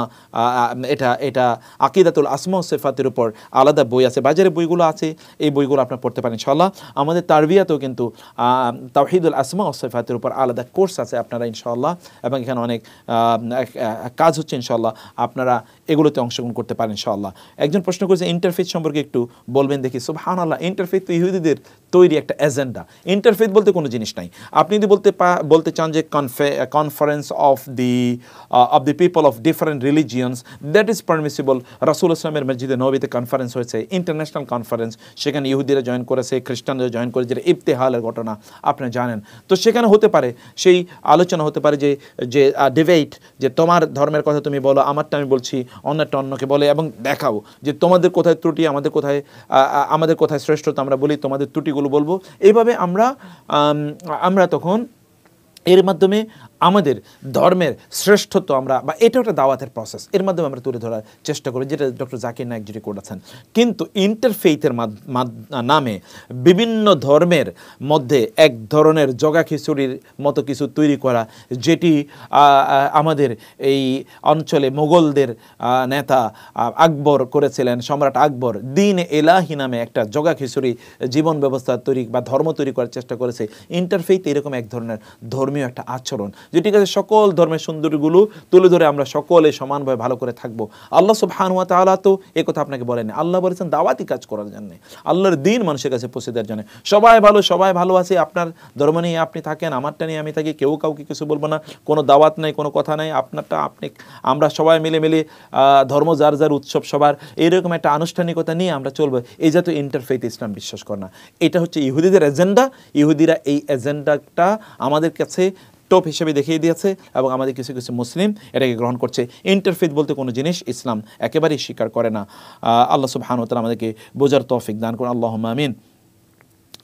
এটা এটা আকিদাতুল আসমা সেফাতের উপর আলাদা বই আছে বাজারে বইগুলো আছে এই বইগুলো আপনার পড়তে পারেন ইনশাল্লাহ আমাদের তারবিয়াতেও কিন্তু তাহিদুল আসমা সেফাতের উপর আলাদা কোর্স আছে আপনারা ইনশাল্লাহ এবং এখানে অনেক কাজ হচ্ছে ইনশাল্লাহ আপনারা এগুলোতে অংশগ্রহণ করতে পারেন ইনশাল্লাহ একজন প্রশ্ন করেছে ইন্টারফেস সম্পর্কে একটু বলবেন দেখি হান আল্লাহ ইন্টারফেথ তো ইহুদিদের তৈরি একটা এজেন্ডা ইন্টারফেথ বলতে কোনো জিনিস নাই আপনি যদি বলতে বলতে চান যে conference of the of the people of different religions that is per permissible রাসুল ইসলামের মসজিদে নবীতে কনফারেন্স হয়েছে ইন্টারন্যাশনাল কনফারেন্স সেখানে ইহুদিরা জয়েন করেছে খ্রিস্টানরা জয়েন করেছে যেটা ইফতেহালের ঘটনা আপনি জানেন তো সেখানে হতে পারে সেই আলোচনা হতে পারে যে যে ডিবেট যে তোমার ধর্মের কথা তুমি বলো আমারটা আমি বলছি অন্যটা অন্যকে বলে এবং দেখাও যে তোমাদের কোথায় ত্রুটি আমাদের কোথায় আমাদের কোথায় শ্রেষ্ঠতা আমরা বলি তোমাদের ত্রুটিগুলো বলবো এইভাবে আমরা আমরা তখন এর মাধ্যমে আমাদের ধর্মের শ্রেষ্ঠত্ব আমরা বা এটা একটা দাওয়াতের প্রসেস এর মাধ্যমে আমরা তুলে ধরার চেষ্টা করি যেটা ডক্টর জাকির নায়ক যেটি করেছেন কিন্তু ইন্টারফেইথের নামে বিভিন্ন ধর্মের মধ্যে এক ধরনের জগা খিচুড়ির মতো কিছু তৈরি করা যেটি আমাদের এই অঞ্চলে মোগলদের নেতা আকবর করেছিলেন সম্রাট আকবর দিন এলাহি নামে একটা জগা খিচুড়ি জীবন ব্যবস্থা তৈরি বা ধর্ম তৈরি করার চেষ্টা করেছে ইন্টারফেইথ এরকম এক ধরনের ধর্মীয় একটা আচরণ যে ঠিক আছে সকল ধর্মের সুন্দরগুলো তুলে ধরে আমরা সকলে সমানভাবে ভালো করে থাকবো আল্লাহ সুবহানুয়া তাহলে তো এ কথা আপনাকে বলেনি আল্লাহ বলেছেন দাওয়াতি কাজ করার জন্য আল্লাহর দিন মানুষের কাছে পৌঁছে দেওয়ার জন্য সবাই ভালো সবাই ভালো আছে আপনার ধর্ম নিয়ে আপনি থাকেন আমারটা নিয়ে আমি থাকি কেউ কাউকে কিছু বলবো না কোনো দাওয়াত নেই কোনো কথা নেই আপনারটা আপনি আমরা সবাই মিলে মিলে ধর্ম যার যার উৎসব সবার এইরকম একটা আনুষ্ঠানিকতা নিয়ে আমরা চলবো এই জাতীয় ইন্টারফেথ ইসলাম বিশ্বাস করে না এটা হচ্ছে ইহুদিদের এজেন্ডা ইহুদিরা এই এজেন্ডাটা আমাদের কাছে টপ হিসেবে দেখিয়ে দিয়েছে এবং আমাদের কিছু কিছু মুসলিম এটাকে গ্রহণ করছে ইন্টারফেথ বলতে কোনো জিনিস ইসলাম একেবারেই স্বীকার করে না আল্লাহ সুবহান তালা আমাদেরকে বোঝার তৌফিক দান করুন আল্লাহ মামিন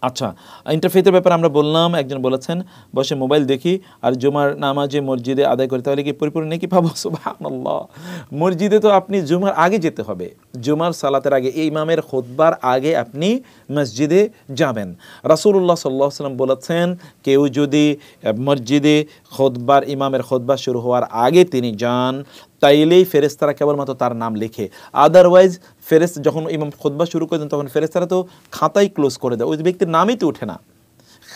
আচ্ছা ইন্টারফেথের ব্যাপারে আমরা বললাম একজন বলেছেন বসে মোবাইল দেখি আর জুমার নামাজে মসজিদে আদায় করি তাহলে কি পরিপূর্ণ নাকি পাবো [LAUGHS] সুবাহ মসজিদে তো আপনি জুমার আগে যেতে হবে জুমার সালাতের আগে এই ইমামের খোদবার আগে আপনি মসজিদে যাবেন রাসুল্লাহ সাল্লাহ সাল্লাম বলেছেন কেউ যদি মসজিদে খোদবার ইমামের খোদবার শুরু হওয়ার আগে তিনি যান তাইলেই ফেরেস্তারা কেবলমাত্র তার নাম লিখে আদারওয়াইজ ফেরেস যখন ইমাম খোদবা শুরু করে দেন তখন ফেরেস্তারা তো খাতাই ক্লোজ করে দেয় ওই ব্যক্তির নামই তো ওঠে না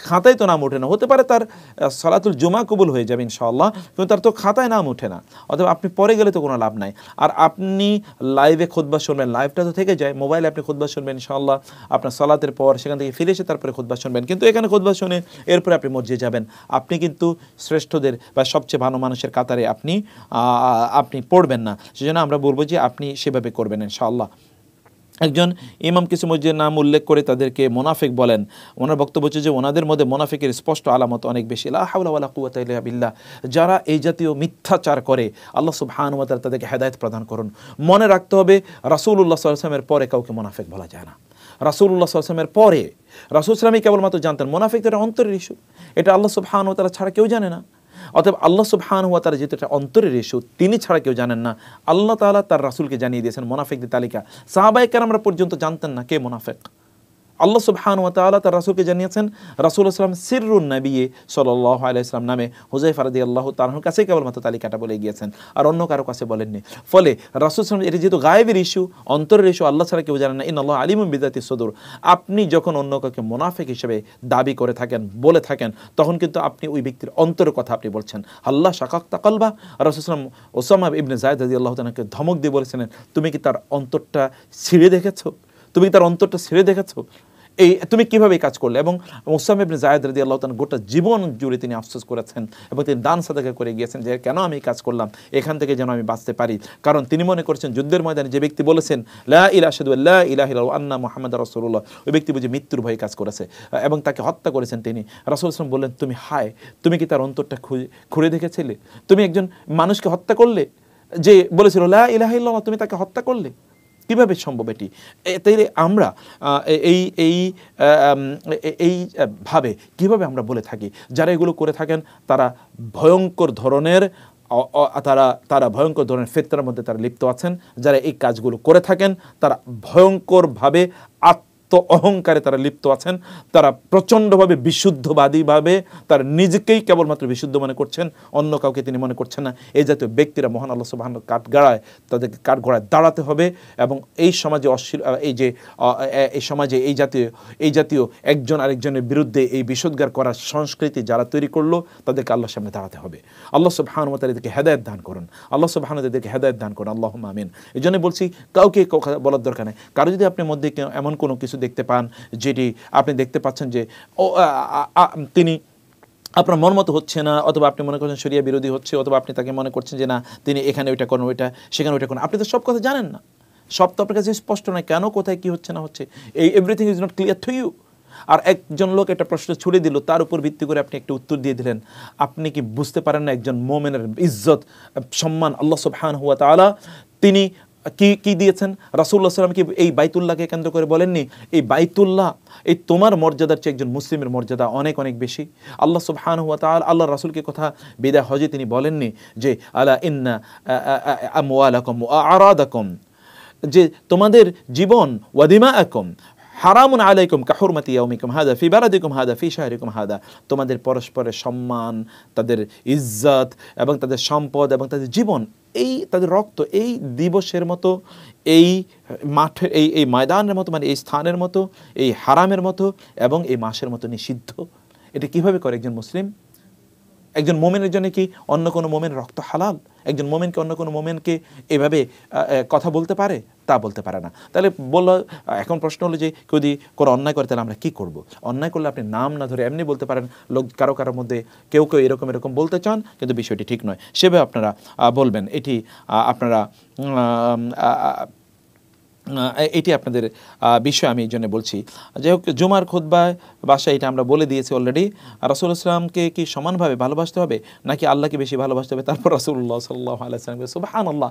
খাতায় তো নাম ওঠে না হতে পারে তার সলাতুল জমা কবুল হয়ে যাবে ইনশাআল্লাহ কিন্তু তার তো খাতায় নাম ওঠে না অথবা আপনি পরে গেলে তো কোনো লাভ নাই আর আপনি লাইভে খোদবা শুনবেন লাইভটা তো থেকে যায় মোবাইলে আপনি খোদবা শুনবেন ইনশাআল্লাহ আপনার সলাতের পর সেখান থেকে ফিরে এসে তারপরে খোদবা শুনবেন কিন্তু এখানে খোদবা শুনে এরপরে আপনি মসজিদে যাবেন আপনি কিন্তু শ্রেষ্ঠদের বা সবচেয়ে ভালো মানুষের কাতারে আপনি আপনি পড়বেন না সেজন্য আমরা বলবো যে আপনি সেভাবে করবেন ইনশাআল্লাহ একজন ইমাম কিছু মসজিদের নাম উল্লেখ করে তাদেরকে মোনাফেক বলেন ওনার বক্তব্য হচ্ছে যে ওনাদের মধ্যে মোনাফেকের স্পষ্ট আলামত অনেক বেশি আল্লাহাউলা কুয়াতাবিল্লা যারা এই জাতীয় মিথ্যাচার করে আল্লাহ সুবাহানুমাতার তাদেরকে হেদায়ত প্রদান করুন মনে রাখতে হবে রাসুল্লাহ সাল্লামের পরে কাউকে মোনাফেক বলা যায় না রাসুল্লাহ সাল্লামের পরে রাসুল সালামই কেবলমাত্র জানতেন মোনাফেক তো এটা অন্তরের ইস্যু এটা আল্লাহ সুবাহানুতারা ছাড়া কেউ জানে না অতএব আল্লাহ সুবহান হুয়া তারা যেহেতু একটা অন্তরের ইস্যু তিনি ছাড়া কেউ জানেন না আল্লাহ তালা তার রাসুলকে জানিয়ে দিয়েছেন মোনাফেকদের তালিকা সাহাবাহিকার আমরা পর্যন্ত জানতেন না কে মোনাফেক আল্লাহ সুবহান ও তালা তার রাসুলকে জানিয়েছেন রাসুল আসলাম সিররুন নাবিয়ে সাল্লাহ আলাইসলাম নামে হুজাই ফারদি আল্লাহ তালার কাছেই কেবলমাত্র তালিকাটা বলে গিয়েছেন আর অন্য কারো কাছে বলেননি ফলে রাসুল ইসলাম এটি যেহেতু গায়েবের ইস্যু অন্তরের ইস্যু আল্লাহ ছাড়া কেউ জানেন না ইন আল্লাহ আলিম বিদাতি সদুর আপনি যখন অন্য কাউকে মোনাফেক হিসেবে দাবি করে থাকেন বলে থাকেন তখন কিন্তু আপনি ওই ব্যক্তির অন্তরের কথা আপনি বলছেন আল্লাহ শাকাক তাকলবা রাসুসলাম ওসামা ইবনে জায়দ রাজি আল্লাহ তালাকে ধমক দিয়ে বলেছিলেন তুমি কি তার অন্তরটা ছিঁড়ে দেখেছো তুমি কি তার অন্তরটা ছিঁড়ে দেখেছো এই তুমি কীভাবে কাজ করলে এবং মুসাম ইবনে জায়দ রদি আল্লাহ তান গোটা জীবন জুড়ে তিনি আফসোস করেছেন এবং তিনি দান সাদাকে করে গিয়েছেন যে কেন আমি কাজ করলাম এখান থেকে যেন আমি বাঁচতে পারি কারণ তিনি মনে করছেন যুদ্ধের ময়দানে যে ব্যক্তি বলেছেন লা ইলাশাদুল্লাহ ইলাহ আন্না মোহাম্মদ রসুল্লাহ ওই ব্যক্তি বুঝে মৃত্যুর ভয়ে কাজ করেছে এবং তাকে হত্যা করেছেন তিনি রসুল ইসলাম বললেন তুমি হায় তুমি কি তার অন্তরটা খুঁজে খুঁড়ে দেখেছিলে তুমি একজন মানুষকে হত্যা করলে যে বলেছিল লা ইলাহ তুমি তাকে হত্যা করলে কিভাবে সম্ভব এটি তাইলে আমরা এই এই এই ভাবে কিভাবে আমরা বলে থাকি যারা এগুলো করে থাকেন তারা ভয়ঙ্কর ধরনের তারা তারা ভয়ঙ্কর ধরনের ফেতনার মধ্যে তারা লিপ্ত আছেন যারা এই কাজগুলো করে থাকেন তারা ভয়ঙ্করভাবে আত্ম অহংকারে তারা লিপ্ত আছেন তারা প্রচণ্ডভাবে বিশুদ্ধবাদীভাবে তার নিজেকেই কেবলমাত্র বিশুদ্ধ মনে করছেন অন্য কাউকে তিনি মনে করছেন না এই জাতীয় ব্যক্তিরা মহান আল্লাহ সুবাহান কাঠগাড়ায় তাদেরকে কাঠগড়ায় দাঁড়াতে হবে এবং এই সমাজে অশ্লীল এই যে এই সমাজে এই জাতীয় এই জাতীয় একজন আরেকজনের বিরুদ্ধে এই বিষোদ্গার করার সংস্কৃতি যারা তৈরি করলো তাদেরকে আল্লাহর সামনে দাঁড়াতে হবে আল্লাহ সুবাহান তাদেরকে হেদায়ত দান করুন আল্লাহ সুবাহান তাদেরকে হেদায়ত দান করুন আল্লাহ আমিন এই জন্য বলছি কাউকে বলার দরকার নেই কারো যদি আপনার মধ্যে এমন কোনো কিছু দেখতে পান যেটি আপনি দেখতে পাচ্ছেন যে তিনি আপনার মন মতো হচ্ছে না অথবা আপনি মনে করছেন সরিয়া বিরোধী হচ্ছে অথবা আপনি তাকে মনে করছেন যে না তিনি এখানে ওইটা করেন ওইটা সেখানে ওইটা করেন আপনি তো সব কথা জানেন না সব তো আপনার কাছে স্পষ্ট নয় কেন কোথায় কি হচ্ছে না হচ্ছে এই everything is not clear to you আর একজন লোক একটা প্রশ্ন ছুড়ে দিল তার উপর ভিত্তি করে আপনি একটা উত্তর দিয়ে দিলেন আপনি কি বুঝতে পারেন না একজন মোমেনের ইজ্জত সম্মান আল্লাহ সুবহান হুয়া তালা তিনি কি কি দিয়েছেন রাসুল্লাহ সাল্লাম কি এই বাইতুল্লাহকে কেন্দ্র করে বলেননি এই বাইতুল্লাহ এই তোমার মর্যাদার চেয়ে একজন মুসলিমের মর্যাদা অনেক অনেক বেশি আল্লাহ সুবহান হুয়া তাল আল্লাহ রাসুলকে কথা বিদায় হজে তিনি বলেননি যে আলা ইন্না আমওয়ালাকুম আরাদাকুম যে তোমাদের জীবন ওয়াদিমা আকম হারামুন আলাইকুম কাহুরমাতি ইয়াউমিকুম হাদা ফি বারাদিকুম হাদা ফি শাহরিকুম হাদা তোমাদের পরস্পরের সম্মান তাদের ইজ্জত এবং তাদের সম্পদ এবং তাদের জীবন এই তাদের রক্ত এই দিবসের মতো এই মাঠের এই এই ময়দানের মতো মানে এই স্থানের মতো এই হারামের মতো এবং এই মাসের মতো নিষিদ্ধ এটা কিভাবে করে একজন মুসলিম একজন মোমেনের জন্য কি অন্য কোনো মোমেন রক্ত হালাল একজন মোমেনকে অন্য কোনো মোমেনকে এভাবে কথা বলতে পারে তা বলতে পারে না তাহলে বলল এখন প্রশ্ন হলো যে কেউ যদি কোনো অন্যায় করে তাহলে আমরা কী করবো অন্যায় করলে আপনি নাম না ধরে এমনি বলতে পারেন লোক কারো কারোর মধ্যে কেউ কেউ এরকম এরকম বলতে চান কিন্তু বিষয়টি ঠিক নয় সেভাবে আপনারা বলবেন এটি আপনারা এটি আপনাদের বিষয় আমি এই জন্য বলছি যাই হোক জুমার খোদবায় বাসায় এটা আমরা বলে দিয়েছি অলরেডি রাসুল ইসলামকে কি সমানভাবে ভালোবাসতে হবে নাকি আল্লাহকে বেশি ভালোবাসতে হবে তারপর রাসুল্লাহ সাল্লাহ আলাইসালামকে সুবহান আল্লাহ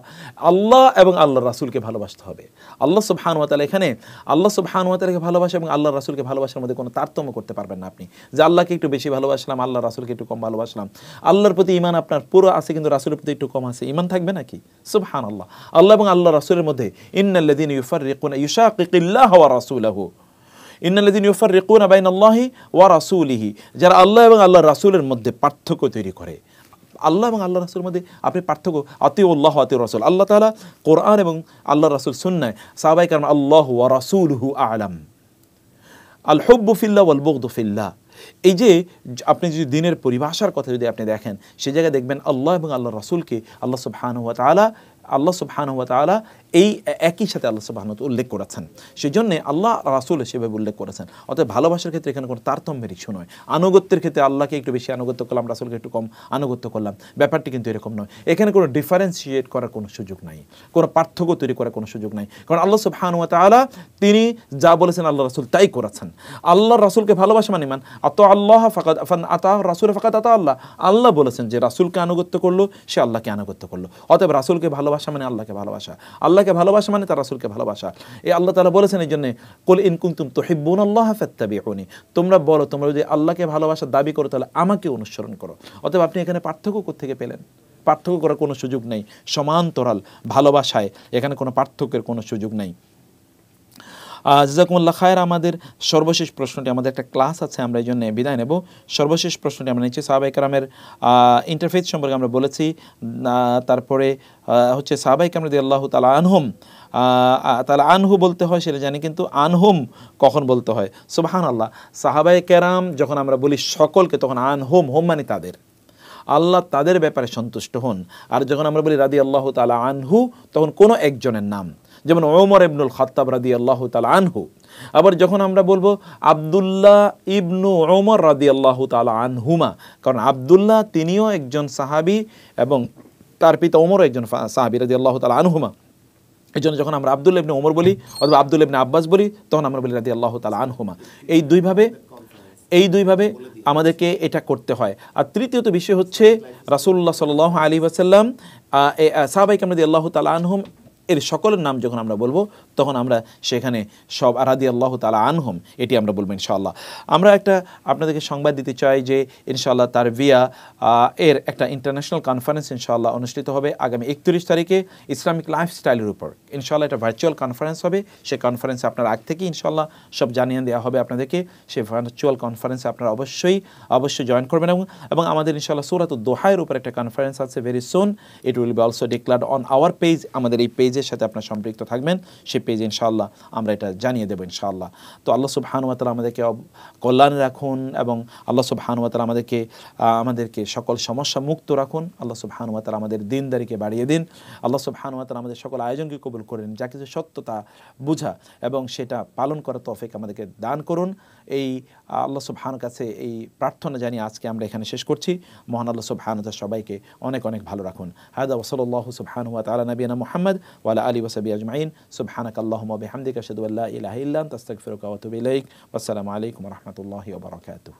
আল্লাহ এবং আল্লাহ রাসুলকে ভালোবাসতে হবে আল্লাহ সুবহান ওয়াতালা এখানে আল্লাহ সুবহান ওয়াতালাকে ভালোবাসা এবং আল্লাহ রাসুলকে ভালোবাসার মধ্যে কোনো তারতম্য করতে পারবেন না আপনি যে আল্লাহকে একটু বেশি ভালোবাসলাম আল্লাহ রাসুলকে একটু কম ভালোবাসলাম আল্লাহর প্রতি ইমান আপনার পুরো আছে কিন্তু রাসুলের প্রতি একটু কম আছে ইমান থাকবে নাকি সুবহান আল্লাহ আল্লাহ এবং আল্লাহ রাসুলের মধ্যে ইন্নাল্লাদিন يفرقون يشاقق الله ورسوله إن الذين يفرقون بين الله ورسوله যারা আল্লাহ এবং আল্লাহর রাসূলের মধ্যে পার্থক্য তৈরি করে আল্লাহ এবং আল্লাহ রাসুলের মধ্যে আপনি পার্থক্য আতি উল্লাহ আতি রসুল আল্লাহ তালা কোরআন এবং আল্লাহ রাসুল সুন্নায় সাহাবাই কারণ আল্লাহ ওয়া রাসুল হু আলাম আল হব্বু ফিল্লা ওয়াল বগদু ফিল্লা এই যে আপনি যদি দিনের পরিভাষার কথা যদি আপনি দেখেন সে জায়গায় দেখবেন আল্লাহ এবং আল্লাহ রাসুলকে আল্লাহ সুবহান হুয়া তালা আল্লাহ সুবহান হুয়া তালা এই একই সাথে আল্লাহ সুবাহানত উল্লেখ করেছেন সেই সেজন্যে আল্লাহ রাসুল সেভাবে উল্লেখ করেছেন অর্থাৎ ভালোবাসার ক্ষেত্রে এখানে কোনো তারতম্যের ইস্যু নয় আনুগত্যের ক্ষেত্রে আল্লাহকে একটু বেশি আনুগত্য করলাম রাসুলকে একটু কম আনুগত্য করলাম ব্যাপারটি কিন্তু এরকম নয় এখানে কোনো ডিফারেন্সিয়েট করার কোনো সুযোগ নাই কোনো পার্থক্য তৈরি করার কোনো সুযোগ নাই কারণ আল্লাহ সুবাহানুয়া আলা তিনি যা বলেছেন আল্লাহ রাসুল তাই করেছেন আল্লাহ রাসুলকে ভালোবাসা মানে মান আত আল্লাহ ফাকাদ আতা রাসুল ফাকাদ আতা আল্লাহ আল্লাহ বলেছেন যে রাসুলকে আনুগত্য করলো সে আল্লাহকে আনুগত্য করলো অতএব রাসুলকে ভালোবাসা মানে আল্লাহকে ভালোবাসা আল্লাহ আল্লাহকে ভালোবাসা মানে তার রাসুলকে ভালোবাসা এই আল্লাহ তালা বলেছেন এই জন্যে কল ইনকুন্তুম তোহিব্বুন আল্লাহ ফেত্তাবি ফেত্তাবিউনি তোমরা বলো তোমরা যদি আল্লাহকে ভালোবাসা দাবি করো তাহলে আমাকে অনুসরণ করো অতএব আপনি এখানে পার্থক্য কোথেকে পেলেন পার্থক্য করার কোনো সুযোগ নেই সমান্তরাল ভালোবাসায় এখানে কোনো পার্থক্যের কোনো সুযোগ নেই জাজাকুমুল্লাহ খায়ের আমাদের সর্বশেষ প্রশ্নটি আমাদের একটা ক্লাস আছে আমরা এই জন্য বিদায় নেব সর্বশেষ প্রশ্নটি আমরা নিচ্ছি সাহাবাইকরামের ইন্টারফেস সম্পর্কে আমরা বলেছি তারপরে হচ্ছে সাহাবাইকরাম রদি আল্লাহ তালা আনহম তাহলে আনহু বলতে হয় সেটা জানি কিন্তু আনহোম কখন বলতে হয় সুবাহান আল্লাহ সাহাবাই কেরাম যখন আমরা বলি সকলকে তখন আনহুম হোম মানে তাদের আল্লাহ তাদের ব্যাপারে সন্তুষ্ট হন আর যখন আমরা বলি রাদি আল্লাহ তালা আনহু তখন কোনো একজনের নাম যেমন ওমর ইবনুল খত্তাব রাদি আল্লাহ তাল আনহু আবার যখন আমরা বলবো আবদুল্লাহ ইবনু ওমর রাদি আল্লাহ তাল আনহুমা কারণ আবদুল্লাহ তিনিও একজন সাহাবি এবং তার পিতা ওমরও একজন সাহাবি রাজি আল্লাহ তাল আনহুমা এই জন্য যখন আমরা আবদুল ইবনে ওমর বলি অথবা আব্দুল ইবনে আব্বাস বলি তখন আমরা বলি রাজি আল্লাহ তাল আনহুমা এই দুইভাবে এই দুইভাবে আমাদেরকে এটা করতে হয় আর তৃতীয়ত বিষয় হচ্ছে রাসুল্লাহ সাল আলী আসাল্লাম সাহাবাইকে আমরা আল্লাহ তালা আনহুম এর সকলের নাম যখন আমরা বলবো তখন আমরা সেখানে সব আরাদি আল্লাহ তালা আনহম এটি আমরা বলবো ইনশাআল্লাহ আমরা একটা আপনাদেরকে সংবাদ দিতে চাই যে ইনশাআল্লাহ তার ভিয়া এর একটা ইন্টারন্যাশনাল কনফারেন্স ইনশাআল্লাহ অনুষ্ঠিত হবে আগামী একত্রিশ তারিখে ইসলামিক লাইফস্টাইলের উপর ইনশাআল্লাহ একটা ভার্চুয়াল কনফারেন্স হবে সে কনফারেন্সে আপনার আগ থেকে ইনশাআল্লাহ সব জানিয়ে দেওয়া হবে আপনাদেরকে সে ভার্চুয়াল কনফারেন্সে আপনারা অবশ্যই অবশ্যই জয়েন করবেন এবং আমাদের ইনশাআল্লাহ সুরাত দোহায়ের উপর একটা কনফারেন্স আছে very soon it will be also declare on our page আমাদের এই পেজের সাথে আপনার সম্পৃক্ত থাকবেন সে পেজে ইনশাল্লাহ আমরা এটা জানিয়ে দেবো ইনশাআল্লাহ তো আল্লাহ সুবহানুয়াতালা আমাদেরকে কল্যাণে রাখুন এবং আল্লাহ সুবহানুয়াতালা আমাদেরকে আমাদেরকে সকল সমস্যা মুক্ত রাখুন আল্লাহ সুবহানুয়াতালা আমাদের দিনদারিকে বাড়িয়ে দিন আল্লাহ সুবহানুয়াতালা আমাদের সকল আয়োজনকে কবুল করেন যা কিছু সত্যতা বুঝা এবং সেটা পালন করার তফিক আমাদেরকে দান করুন এই আল্লাহ সুবহান কাছে এই প্রার্থনা জানিয়ে আজকে আমরা এখানে শেষ করছি মহান আল্লাহ সুবহান সবাইকে অনেক অনেক ভালো রাখুন হায়দা ওসল্লাহ সুবহান হুয়া তালা নবীনা মোহাম্মদ ওয়ালা আলী ওসবি আজমাইন সুবহানাক আল্লাহ বিহামদিক আশদুল্লাহ ইলাহ ইল্লান তাস্তাক ফিরুক আতুব আসসালামু আলাইকুম রহমতুল্লাহ ওবরাকাতুহ